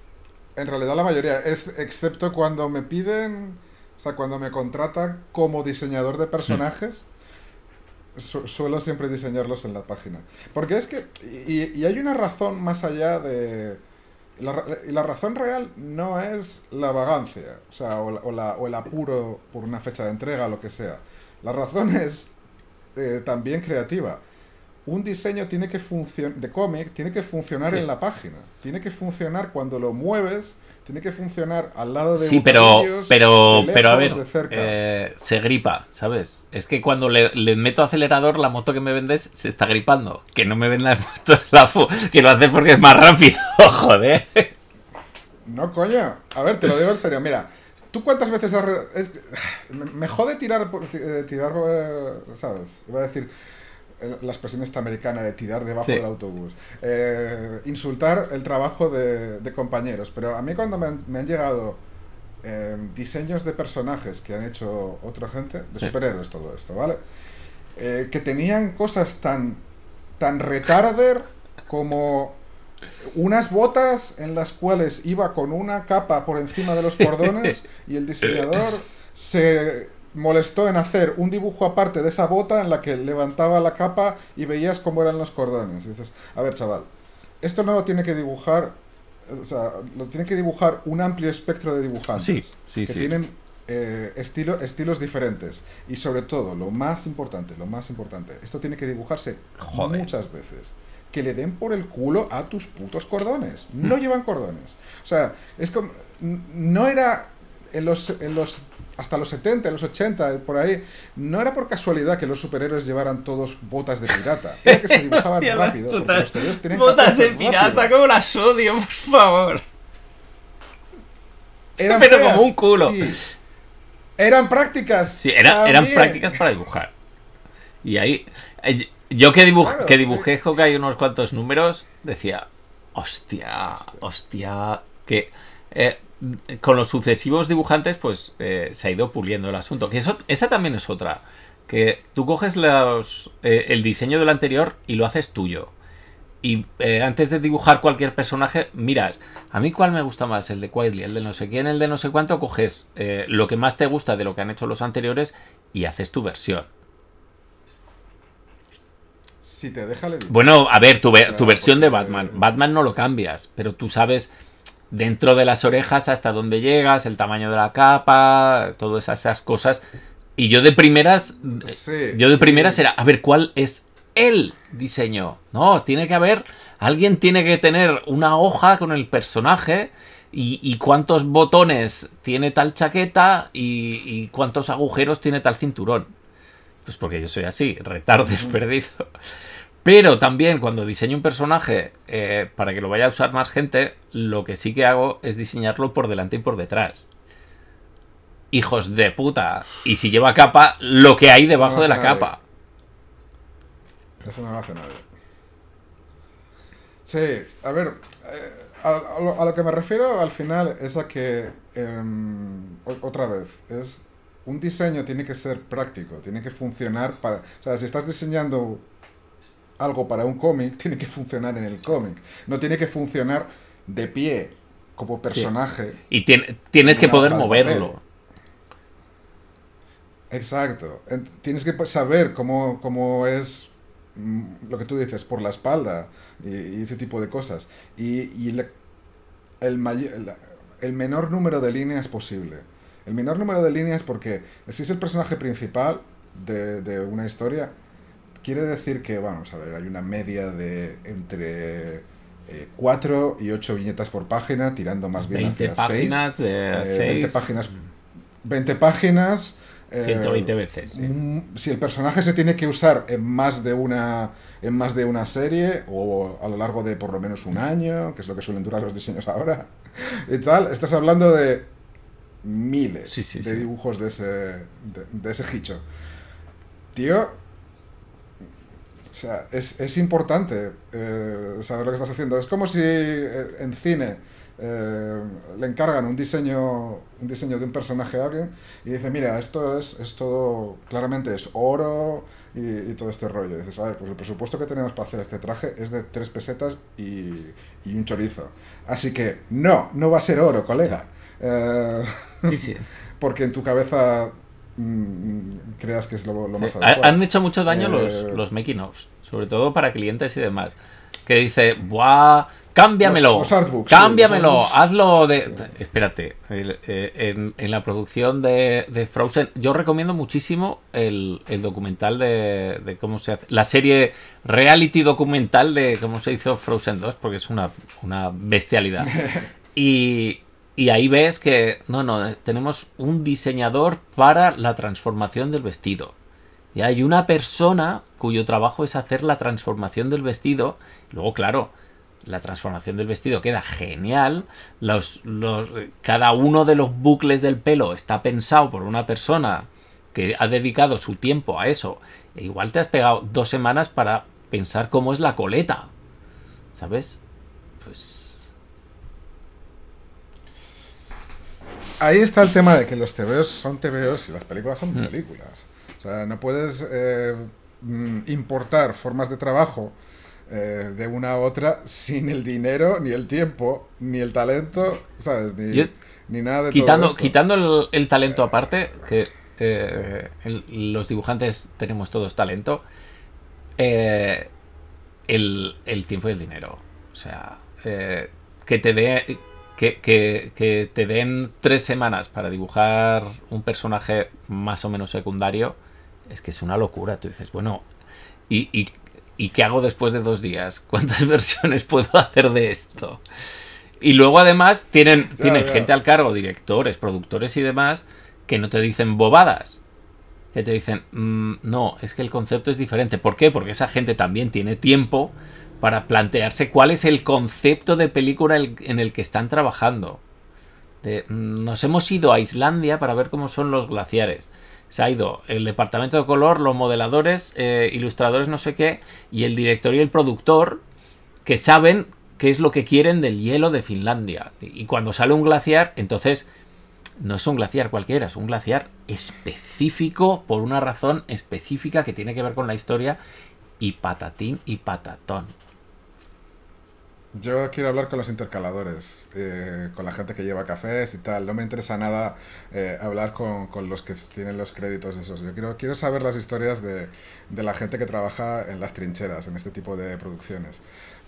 en realidad la mayoría, es, excepto cuando me piden, o sea, cuando me contratan como diseñador de personajes, mm. suelo siempre diseñarlos en la página. Porque es que, y, hay una razón más allá de... la, razón real no es la vagancia, o sea, o, la, o el apuro por una fecha de entrega, lo que sea la razón es eh, también creativa. Un diseño tiene que de cómic tiene que funcionar en la página. Tiene que funcionar cuando lo mueves, tiene que funcionar al lado de Sí, pero, pero, pero a ver, eh, se gripa, ¿sabes? Es que cuando le, meto acelerador, la moto que me vendes se está gripando. Que no me vendas motos, la que lo haces porque es más rápido, joder. No, coño. A ver, te lo digo en serio. Mira, ¿Tú cuántas veces has... Es... me jode tirar, eh, tirar eh, ¿sabes? Iba a decir eh, la expresión esta americana de tirar debajo del autobús. insultar el trabajo de, compañeros. Pero a mí cuando me han, llegado em, diseños de personajes que han hecho otra gente, de superhéroes todo esto, ¿vale? que tenían cosas tan, tan retarder como unas botas en las cuales iba con una capa por encima de los cordones y el diseñador se molestó en hacer un dibujo aparte de esa bota en la que levantaba la capa y veías cómo eran los cordones. Y dices, a ver chaval, esto no lo tiene que dibujar, o sea, lo tiene que dibujar un amplio espectro de dibujantes sí, sí, que tienen eh, estilo, estilos diferentes. Y sobre todo, lo más importante, lo más importante, esto tiene que dibujarse muchas veces que le den por el culo a tus putos cordones. No hmm. llevan cordones. O sea, es como. No era. En los, en los. Hasta los 70, los 80, por ahí. No era por casualidad que los superhéroes llevaran todos botas de pirata. Era que se dibujaban rápido. botas de pirata, como las odio, por favor. Eran como un culo. Eran prácticas. Sí, eran prácticas para dibujar. Y ahí. Eh, yo que, dibujé, que dibujé que hay unos cuantos números, decía, hostia, hostia, que eh, con los sucesivos dibujantes pues eh, se ha ido puliendo el asunto. Que eso, esa también es otra, que tú coges eh, el diseño del anterior y lo haces tuyo. Y antes de dibujar cualquier personaje, miras, a mí cuál me gusta más, el de Quietly, el de no sé quién, el de no sé cuánto, coges lo que más te gusta de lo que han hecho los anteriores y haces tu versión. Bueno, a ver, tu, versión de Batman. Batman no lo cambias, pero tú sabes dentro de las orejas hasta dónde llegas, el tamaño de la capa, todas esas cosas. Y yo de primeras. yo de primeras era, a ver, ¿cuál es el diseño? No, tiene que haber. Alguien tiene que tener una hoja con el personaje. Y, cuántos botones tiene tal chaqueta y, cuántos agujeros tiene tal cinturón. Pues porque yo soy así, retardo perdido. Pero también cuando diseño un personaje eh, para que lo vaya a usar más gente, lo que sí que hago es diseñarlo por delante y por detrás. Hijos de puta. Y si lleva capa, lo que hay debajo de la capa. Eso no lo hace nadie. Sí, a ver, eh, a, lo, que me refiero al final es a que, em, otra vez, es un diseño tiene que ser práctico, tiene que funcionar para... O sea, si estás diseñando algo para un cómic, tiene que funcionar en el cómic. No tiene que funcionar de pie, como personaje. Y tienes que poder moverlo. Exacto. Tienes que saber cómo, cómo es mm, lo que tú dices, por la espalda y, ese tipo de cosas. Y, el, mayor, el, menor número de líneas posible. El menor número de líneas porque si es el personaje principal de una historia, Quiere decir que, vamos a ver, hay una media de entre 4 eh, y 8 viñetas por página, tirando más bien 20 hacia páginas de 20 eh, páginas. 20 páginas. 120 eh, veces. Mm, si el personaje se tiene que usar en más de una en más de una serie o a lo largo de por lo menos un año, que es lo que suelen durar los diseños ahora, y tal, estás hablando de miles de dibujos de ese de, de ese hicho. Tío, o sea, es, es importante eh, saber lo que estás haciendo. Es como si eh, en cine eh, le encargan un diseño, un diseño de un personaje a alguien y dice, mira, esto es, todo. claramente es oro y, todo este rollo. Y dices, a ver, pues el presupuesto que tenemos para hacer este traje es de tres pesetas y, y un chorizo. Así que no, no va a ser oro, colega. sí, sí. Porque en tu cabeza Mm, creas que es lo, más adecuado. Han hecho mucho daño los, eh, los making sobre todo para clientes y demás. Que dice, ¡buah! Cámbiamelo. cámbiamelo. hazlo de. Espérate. Eh, en, la producción de, Frozen, yo recomiendo muchísimo el, documental de, cómo se hace. La serie reality documental de cómo se hizo Frozen 2, porque es una bestialidad. Y, y ahí ves que, no, no, tenemos un diseñador para la transformación del vestido. Y hay una persona cuyo trabajo es hacer la transformación del vestido. Luego, claro, la transformación del vestido queda genial. Los, los, cada uno de los bucles del pelo está pensado por una persona que ha dedicado su tiempo a eso. E igual te has pegado dos semanas para pensar cómo es la coleta. ¿Sabes? Pues ahí está el tema de que los TVOs son TVOs y las películas son mm. películas. O sea, no puedes eh, mm, importar formas de trabajo eh, de una a otra sin el dinero, ni el tiempo, ni el talento, ¿sabes? Ni, nada de todo esto. Quitando el, talento aparte, que eh, los dibujantes tenemos todos talento, el, el, tiempo y el dinero. O sea, que te dé que, te den tres semanas para dibujar un personaje más o menos secundario, es que es una locura. Tú dices, bueno, ¿y, qué hago después de dos días? ¿Cuántas versiones puedo hacer de esto? Y luego además tienen, gente al cargo, directores, productores y demás, que no te dicen bobadas. Que te dicen, mm, no, es que el concepto es diferente. ¿Por qué? Porque esa gente también tiene tiempo para plantearse cuál es el concepto de película en el que están trabajando. Mm, nos hemos ido a Islandia para ver cómo son los glaciares. Se ha ido el departamento de color, los modeladores, eh, ilustradores, no sé qué, y el director y el productor que saben qué es lo que quieren del hielo de Finlandia. Y cuando sale un glaciar, entonces no es un glaciar cualquiera, es un glaciar específico por una razón específica que tiene que ver con la historia y patatín y patatón. Yo quiero hablar con los intercaladores, eh, con la gente que lleva cafés y tal. No me interesa nada eh, hablar con, los que tienen los créditos esos. Yo quiero, quiero saber las historias de, de, la gente que trabaja en las trincheras, en este tipo de producciones.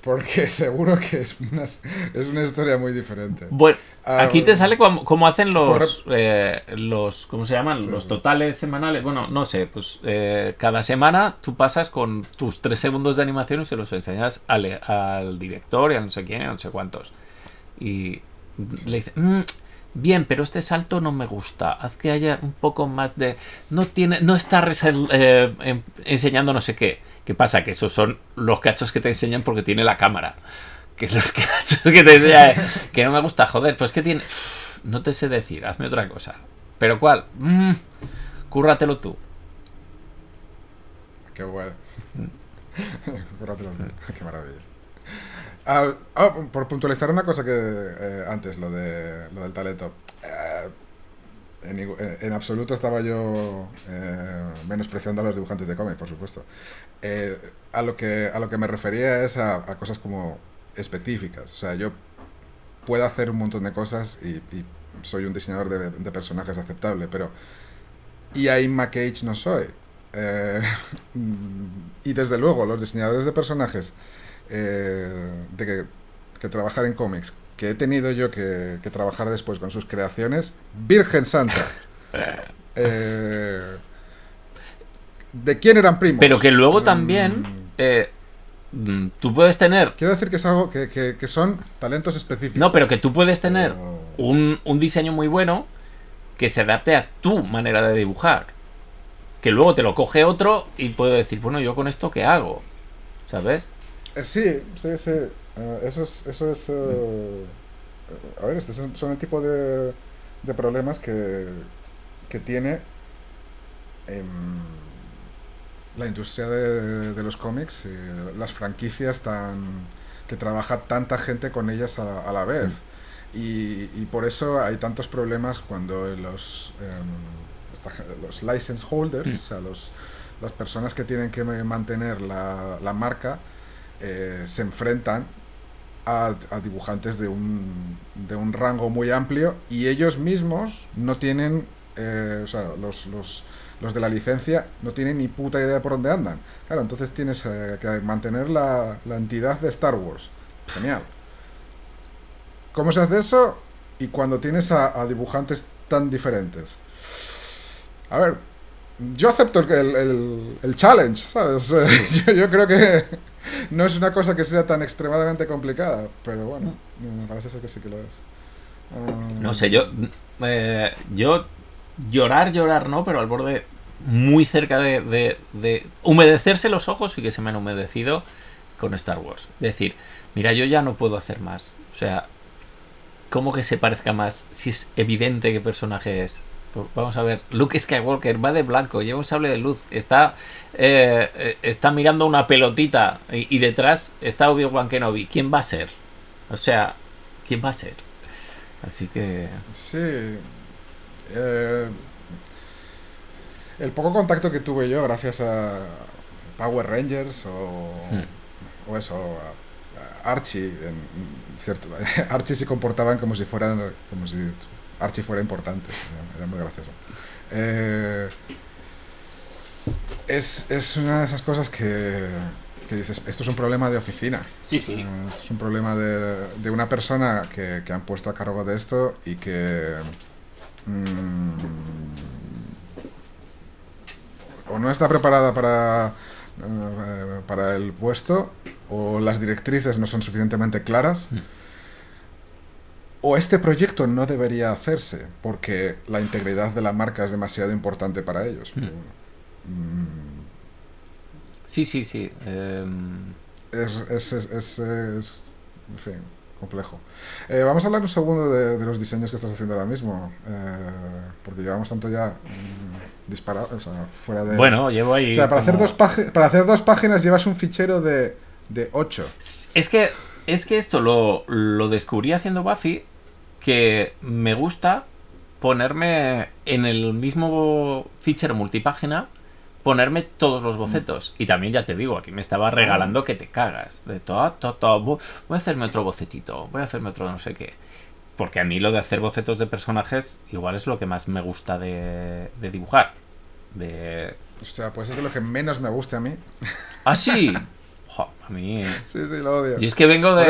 Porque seguro que es una, es una historia muy diferente. Bueno, aquí te ah, sale como, hacen los, eh, los. ¿Cómo se llaman? Los totales semanales. Bueno, no sé, pues eh, cada semana tú pasas con tus tres segundos de animación y se los enseñas al, director y a no sé quién, a no sé cuántos. Y le dice, mm, bien, pero este salto no me gusta. Haz que haya un poco más de. No tiene, no está eh, em, enseñando no sé qué. ¿Qué pasa? Que esos son los cachos que te enseñan porque tiene la cámara. Que los cachos que te enseñan. Eh, que no me gusta, joder, pues que tiene. No te sé decir, hazme otra cosa. ¿Pero cuál? Mm, cúrratelo tú. Qué bueno. Mm. cúrratelo tú. Mm. Qué maravilla. Ah, ah, por puntualizar una cosa que eh, antes, lo, de, lo del talento. Eh, eh, en, absoluto estaba yo menospreciando a los dibujantes de cómic, por supuesto. a, lo que, me refería es a, cosas como específicas. O sea, yo puedo hacer un montón de cosas y, soy un diseñador de, personajes aceptable, pero... Y ahí Mac Cage no soy. y desde luego, los diseñadores de personajes eh, de que, trabajar en cómics, que he tenido yo que, trabajar después con sus creaciones, Virgen Santa. Eh, ¿De quién eran primos? Pero que luego mm. también... Eh, mm, tú puedes tener... Quiero decir que es algo que, son talentos específicos. No, pero que tú puedes tener un, un, diseño muy bueno que se adapte a tu manera de dibujar. Que luego te lo coge otro y puede decir, bueno, yo con esto qué hago. ¿Sabes? Eh, sí, sí, sí. Eh, eso es, eh, a ver, este, son, el tipo de, problemas que, tiene em, la industria de, los cómics, las franquicias tan que trabaja tanta gente con ellas a, la vez. Mm. Y, por eso hay tantos problemas cuando los, em, los license holders, mm. o sea, los, las personas que tienen que mantener la, la marca, eh, se enfrentan a, dibujantes de un, de un rango muy amplio y ellos mismos no tienen, eh, o sea, los, de la licencia no tienen ni puta idea por dónde andan. Claro, entonces tienes eh, que mantener la, entidad de Star Wars. Genial. ¿Cómo se hace eso? Y cuando tienes a dibujantes tan diferentes. A ver, yo acepto el, el, challenge, ¿sabes? yo, creo que no es una cosa que sea tan extremadamente complicada, pero bueno, me parece ser que sí que lo es. Um, no sé, yo, eh, yo llorar, llorar no, pero al borde muy cerca de, de, humedecerse los ojos y que se me han humedecido con Star Wars. Decir, mira, yo ya no puedo hacer más. O sea, ¿cómo que se parezca más si es evidente qué personaje es? Vamos a ver. Luke Skywalker va de blanco, lleva un sable de luz, está, eh, está mirando una pelotita y, detrás está Obi-Wan Kenobi. ¿Quién va a ser? O sea, ¿quién va a ser? Así que. Sí. Eh, el poco contacto que tuve yo, gracias a Power Rangers o, hmm. o eso, a Archie, cierto, Archie se comportaban como si fueran, como archi fuera importante. Era muy gracioso. Eh, es, una de esas cosas que, dices, esto es un problema de oficina. Sí, sí. esto es un problema de, de una persona que, han puesto a cargo de esto y que... Mm, o no está preparada para, eh, para el puesto o las directrices no son suficientemente claras. Mm o este proyecto no debería hacerse porque la integridad de la marca es demasiado importante para ellos. Hmm. Mm. sí, sí, sí. Em. Es, en fin, complejo. Eh, vamos a hablar un segundo de, los diseños que estás haciendo ahora mismo, eh, porque llevamos tanto ya mm, disparado, o sea, fuera de... Bueno, llevo ahí... O sea, para, hacer, dos páginas llevas un fichero de, de 8. Es que es que esto lo, lo, descubrí haciendo Buffy que me gusta ponerme en el mismo feature multipágina, ponerme todos los mm. bocetos. Y también ya te digo, aquí me estaba regalando que te cagas. De todo, todo, todo. Voy a hacerme otro bocetito, voy a hacerme otro no sé qué. Porque a mí lo de hacer bocetos de personajes igual es lo que más me gusta de, dibujar. O sea, pues es lo que menos me guste a mí. Ah, sí. a mí. Eh. Sí, sí, lo odio. Y es que vengo de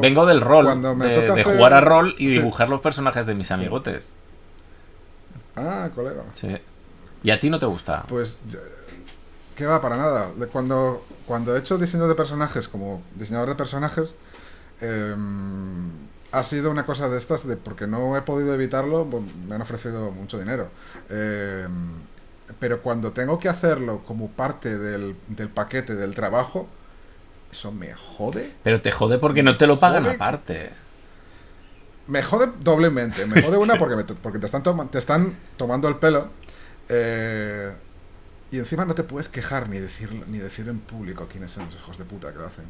vengo del rol, de, jugar a rol y dibujar los personajes de mis amigotes. Ah, colega. ¿Y a ti no te gusta? Pues que va, para nada. Cuando cuando he hecho diseño de personajes como diseñador de personajes em, ha sido una cosa de estas de porque no he podido evitarlo, me han ofrecido mucho dinero. Em, pero cuando tengo que hacerlo como parte del paquete del trabajo, eso me jode. Pero te jode porque no te lo pagan aparte. Me jode doblemente. Me jode una porque, porque te, están te están tomando el pelo. Eh, y encima no te puedes quejar ni decir, ni decir en público quiénes son los hijos de puta que lo hacen.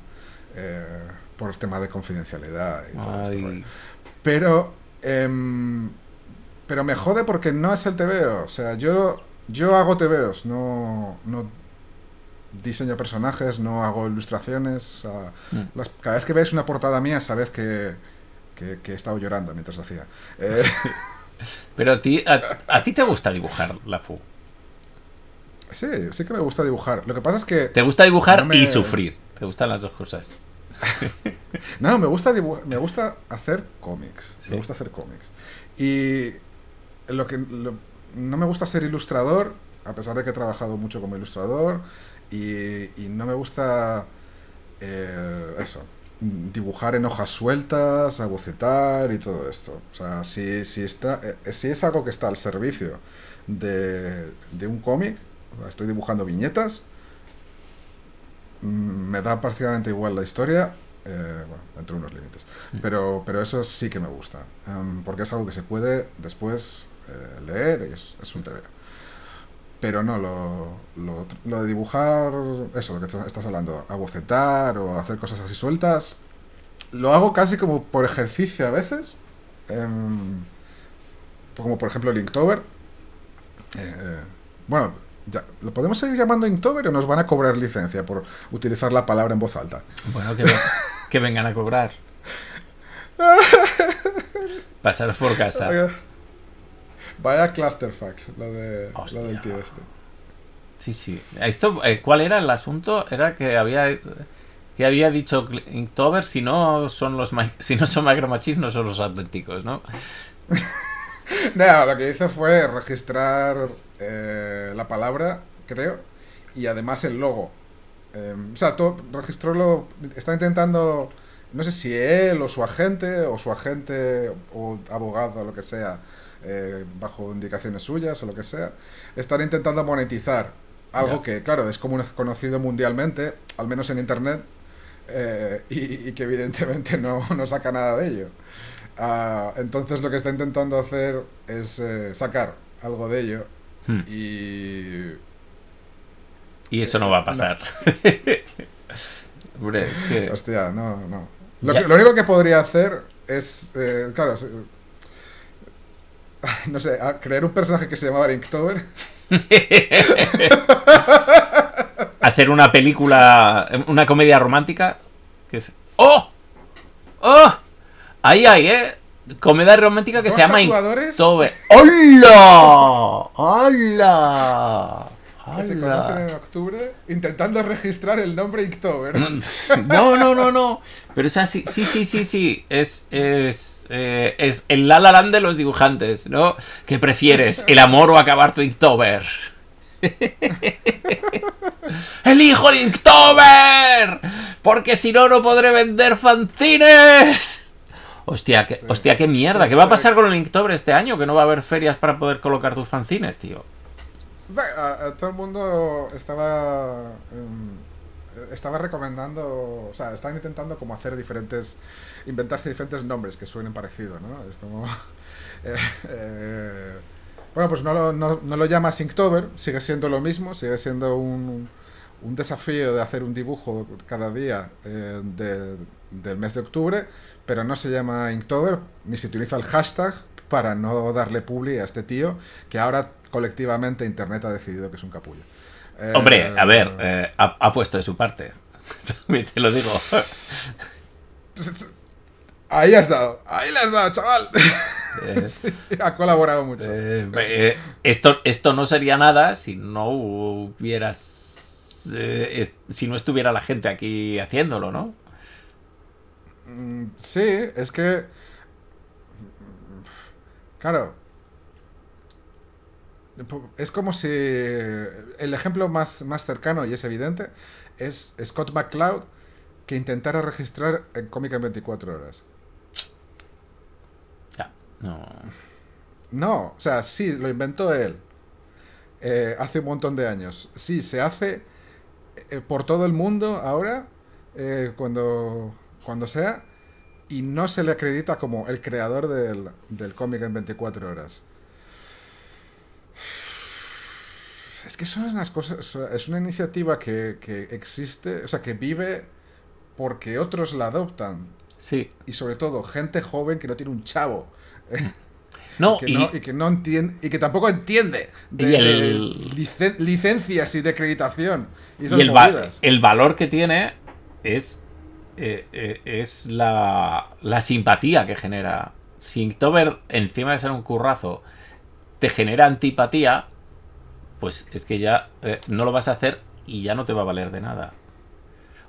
Eh, por el tema de confidencialidad y todo este Pero, em, pero me jode porque no es el veo O sea, yo, yo hago TVOs, no, no diseño personajes, no hago ilustraciones. Mm. cada vez que veis una portada mía, sabéis que, que, he estado llorando mientras lo hacía. Eh, Pero a ti, a, ti te gusta dibujar, la FU. Sí, sí que me gusta dibujar. Lo que pasa es que... Te gusta dibujar y sufrir. Te gustan las dos cosas. no, me gusta, me gusta hacer cómics. Me gusta hacer cómics. Y lo que... no me gusta ser ilustrador, a pesar de que he trabajado mucho como ilustrador y, no me gusta eh, eso, dibujar en hojas sueltas, a bocetar y todo esto. O sea, si, si está, eh, si es algo que está al servicio de, de un cómic, estoy dibujando viñetas, mm, me da prácticamente igual la historia, eh, bueno, entre unos límites. Mm. Pero, pero eso sí que me gusta, em, porque es algo que se puede después eh, leer, y es, es un TV. Pero no, lo, lo, de dibujar, eso, lo que estás hablando, a bocetar o hacer cosas así sueltas, lo hago casi como por ejercicio a veces. Em, como por ejemplo el Inktober. Eh, eh, bueno, ¿Lo podemos seguir llamando Inktober o nos van a cobrar licencia por utilizar la palabra en voz alta? Bueno, que, que vengan a cobrar. Pasar por casa. Vaya clusterfuck, lo, del tío este. Sí, sí. Eh, ¿Cuál era el asunto? Era que había que había dicho Inktober si no son los si no son macromachis no son los auténticos, ¿no? no, lo que hizo fue registrar eh, la palabra, creo, y además el logo. Em, o sea, todo, registró lo. Está intentando. No sé si él o su agente, o su agente, o abogado, lo que sea, eh, bajo indicaciones suyas o lo que sea, están intentando monetizar algo que, claro, es como conocido mundialmente, al menos en Internet, eh, y, que evidentemente no, saca nada de ello. Ah, entonces lo que está intentando hacer es eh, sacar algo de ello hmm. y... Y eso no va a pasar. Hostia, no, no. Lo, único que podría hacer es, claro, no sé, crear un personaje que se llamaba Inktober. Hacer una película, una comedia romántica. Que es... ¡Oh! ¡Oh! Ahí hay, ¿eh? Comedia romántica que se llama Inktober. ¡Hola! ¡Hola! se conocen en octubre, intentando registrar el nombre Inktober. No, no, no, no. Pero es así sí, sí, sí, sí, sí. Es, es eh, es el La de los dibujantes, ¿no? ¿Qué prefieres, el amor o acabar tu Inktober? ¡Elijo el Inktober! Porque si no, no podré vender fanzines. Hostia, qué, qué mierda. ¿Qué va a pasar con el Inktober este año? Que no va a haber ferias para poder colocar tus fanzines, tío. todo el mundo estaba em, estaba recomendando, o sea, están intentando como hacer diferentes, inventarse diferentes nombres que suenen parecidos ¿no? Es como... Eh, eh, bueno, pues no lo, no, llama Inktober, sigue siendo lo mismo, sigue siendo un, un desafío de hacer un dibujo cada día eh, del mes de octubre, pero no se llama Inktober, ni se utiliza el hashtag para no darle publi a este tío que ahora colectivamente Internet ha decidido que es un capullo. Eh, Hombre, a ver, eh. Eh, ha, puesto de su parte. te lo digo. Ahí has dado, ahí le has dado, chaval. ha colaborado mucho. esto, esto no sería nada si no hubieras. si no estuviera la gente aquí haciéndolo, ¿no? Mm, sí, es que. Claro, es como si el ejemplo más, más cercano y es evidente es Scott McCloud que intentara registrar el cómic en 24 horas. Ya, no. No, o sea, sí, lo inventó él eh, hace un montón de años. Sí, se hace eh, por todo el mundo ahora, eh, cuando, cuando sea, y no se le acredita como el creador del, del cómic en 24 horas. es que son unas cosas. Es una iniciativa que, existe, o sea, que vive porque otros la adoptan. Sí. Y sobre todo, gente joven que no tiene un chavo. No, y, que no entiende y que tampoco entiende de, licencias y de acreditación y, el, valor que tiene es eh, eh, es la, la, simpatía que genera si Inktober encima de ser un currazo te genera antipatía pues es que ya eh, no lo vas a hacer y ya no te va a valer de nada.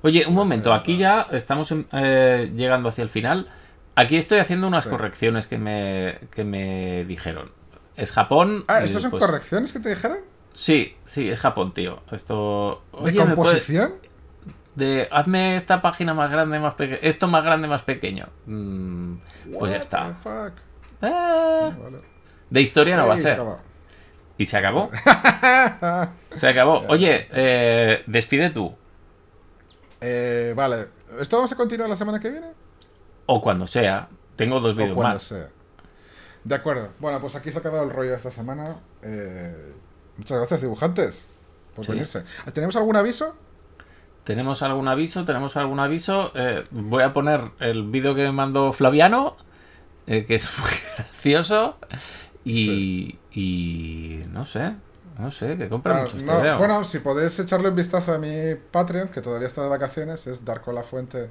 Oye, un momento, aquí ya estamos eh, llegando hacia el final. Aquí estoy haciendo unas correcciones que me, me dijeron. Es Japón. Ah, ¿estos eh, son pues correcciones que te dijeron? Sí, sí, es Japón, tío. Esto. ¿De composición? De hazme esta página más grande, más pequeña. Esto más grande, más pequeño. Mm, pues ya está. Ah. De historia no va a ser. Y se acabó. se acabó. Oye, eh, despide tú. Eh, vale. ¿Esto vamos a continuar la semana que viene? O cuando sea. Tengo dos vídeos más. Sea. De acuerdo. Bueno, pues aquí se ha acabado el rollo de esta semana. Eh, muchas gracias, dibujantes, ¿Tenemos algún aviso? Tenemos algún aviso, tenemos algún aviso. voy a poner el vídeo que me mandó Flaviano, que es muy gracioso. Y, no sé, no sé, que compra ah, este Bueno, si podéis echarle un vistazo a mi Patreon, que todavía está de vacaciones, es Darko La Fuente.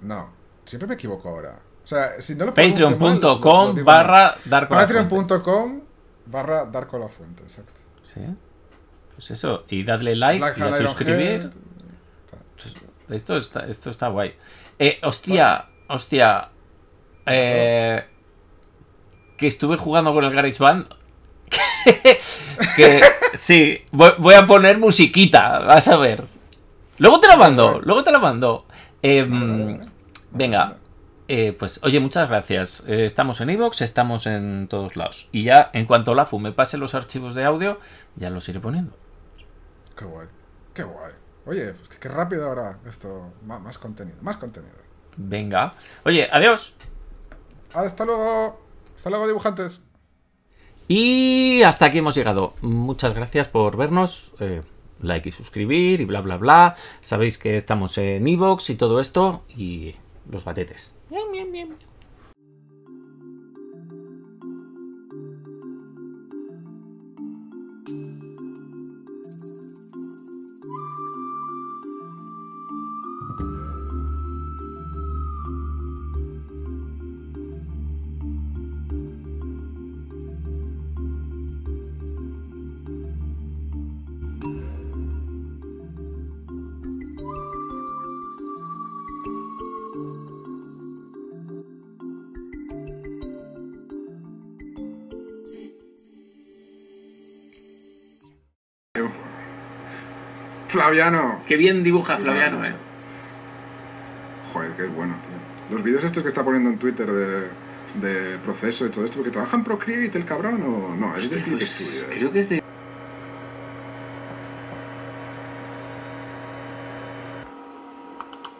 No, siempre me equivoco ahora. O sea, si no lo Patreon.com barra Darko Patreon.com barra Darko La Fuente, exacto. Sí. Pues eso, y dadle like, y suscribir. Pues, esto está, esto está guay. Eh, hostia, hostia. Eh, que estuve jugando con el Garage Band, que sí, voy, a poner musiquita, vas a ver. Luego te la mando, luego te la mando. Em, venga, eh, pues oye, muchas gracias. Eh, estamos en Evox, estamos en todos lados. Y ya, en cuanto la me pase los archivos de audio, ya los iré poniendo. Qué guay, qué guay. Oye, qué rápido ahora esto. más contenido, más contenido. Venga. Oye, adiós. Hasta luego. Hasta luego, dibujantes. Y hasta aquí hemos llegado. Muchas gracias por vernos. Eh, like y suscribir y bla, bla, bla. Sabéis que estamos en Evox y todo esto. Y los batetes. Bien, bien, bien. Flaviano. Qué bien dibuja Flaviano, eh. Joder, qué bueno, tío. Los vídeos estos que está poniendo en Twitter de, proceso y todo esto, porque trabaja en Procreate el cabrón o no, es de pues, Clip eh. que es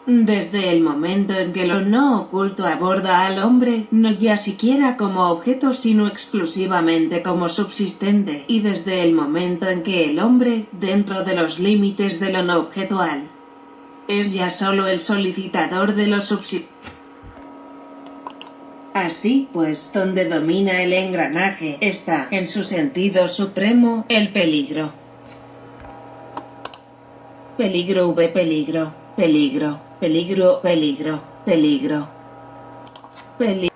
Desde el momento en que lo no oculto aborda al hombre, no ya siquiera como objeto sino exclusivamente como subsistente, y desde el momento en que el hombre, dentro de los límites de lo no objetual, es ya solo el solicitador de lo subsistente. Así pues, donde domina el engranaje está, en su sentido supremo, el peligro. Peligro v peligro, peligro. peligro, peligro, peligro, peligro.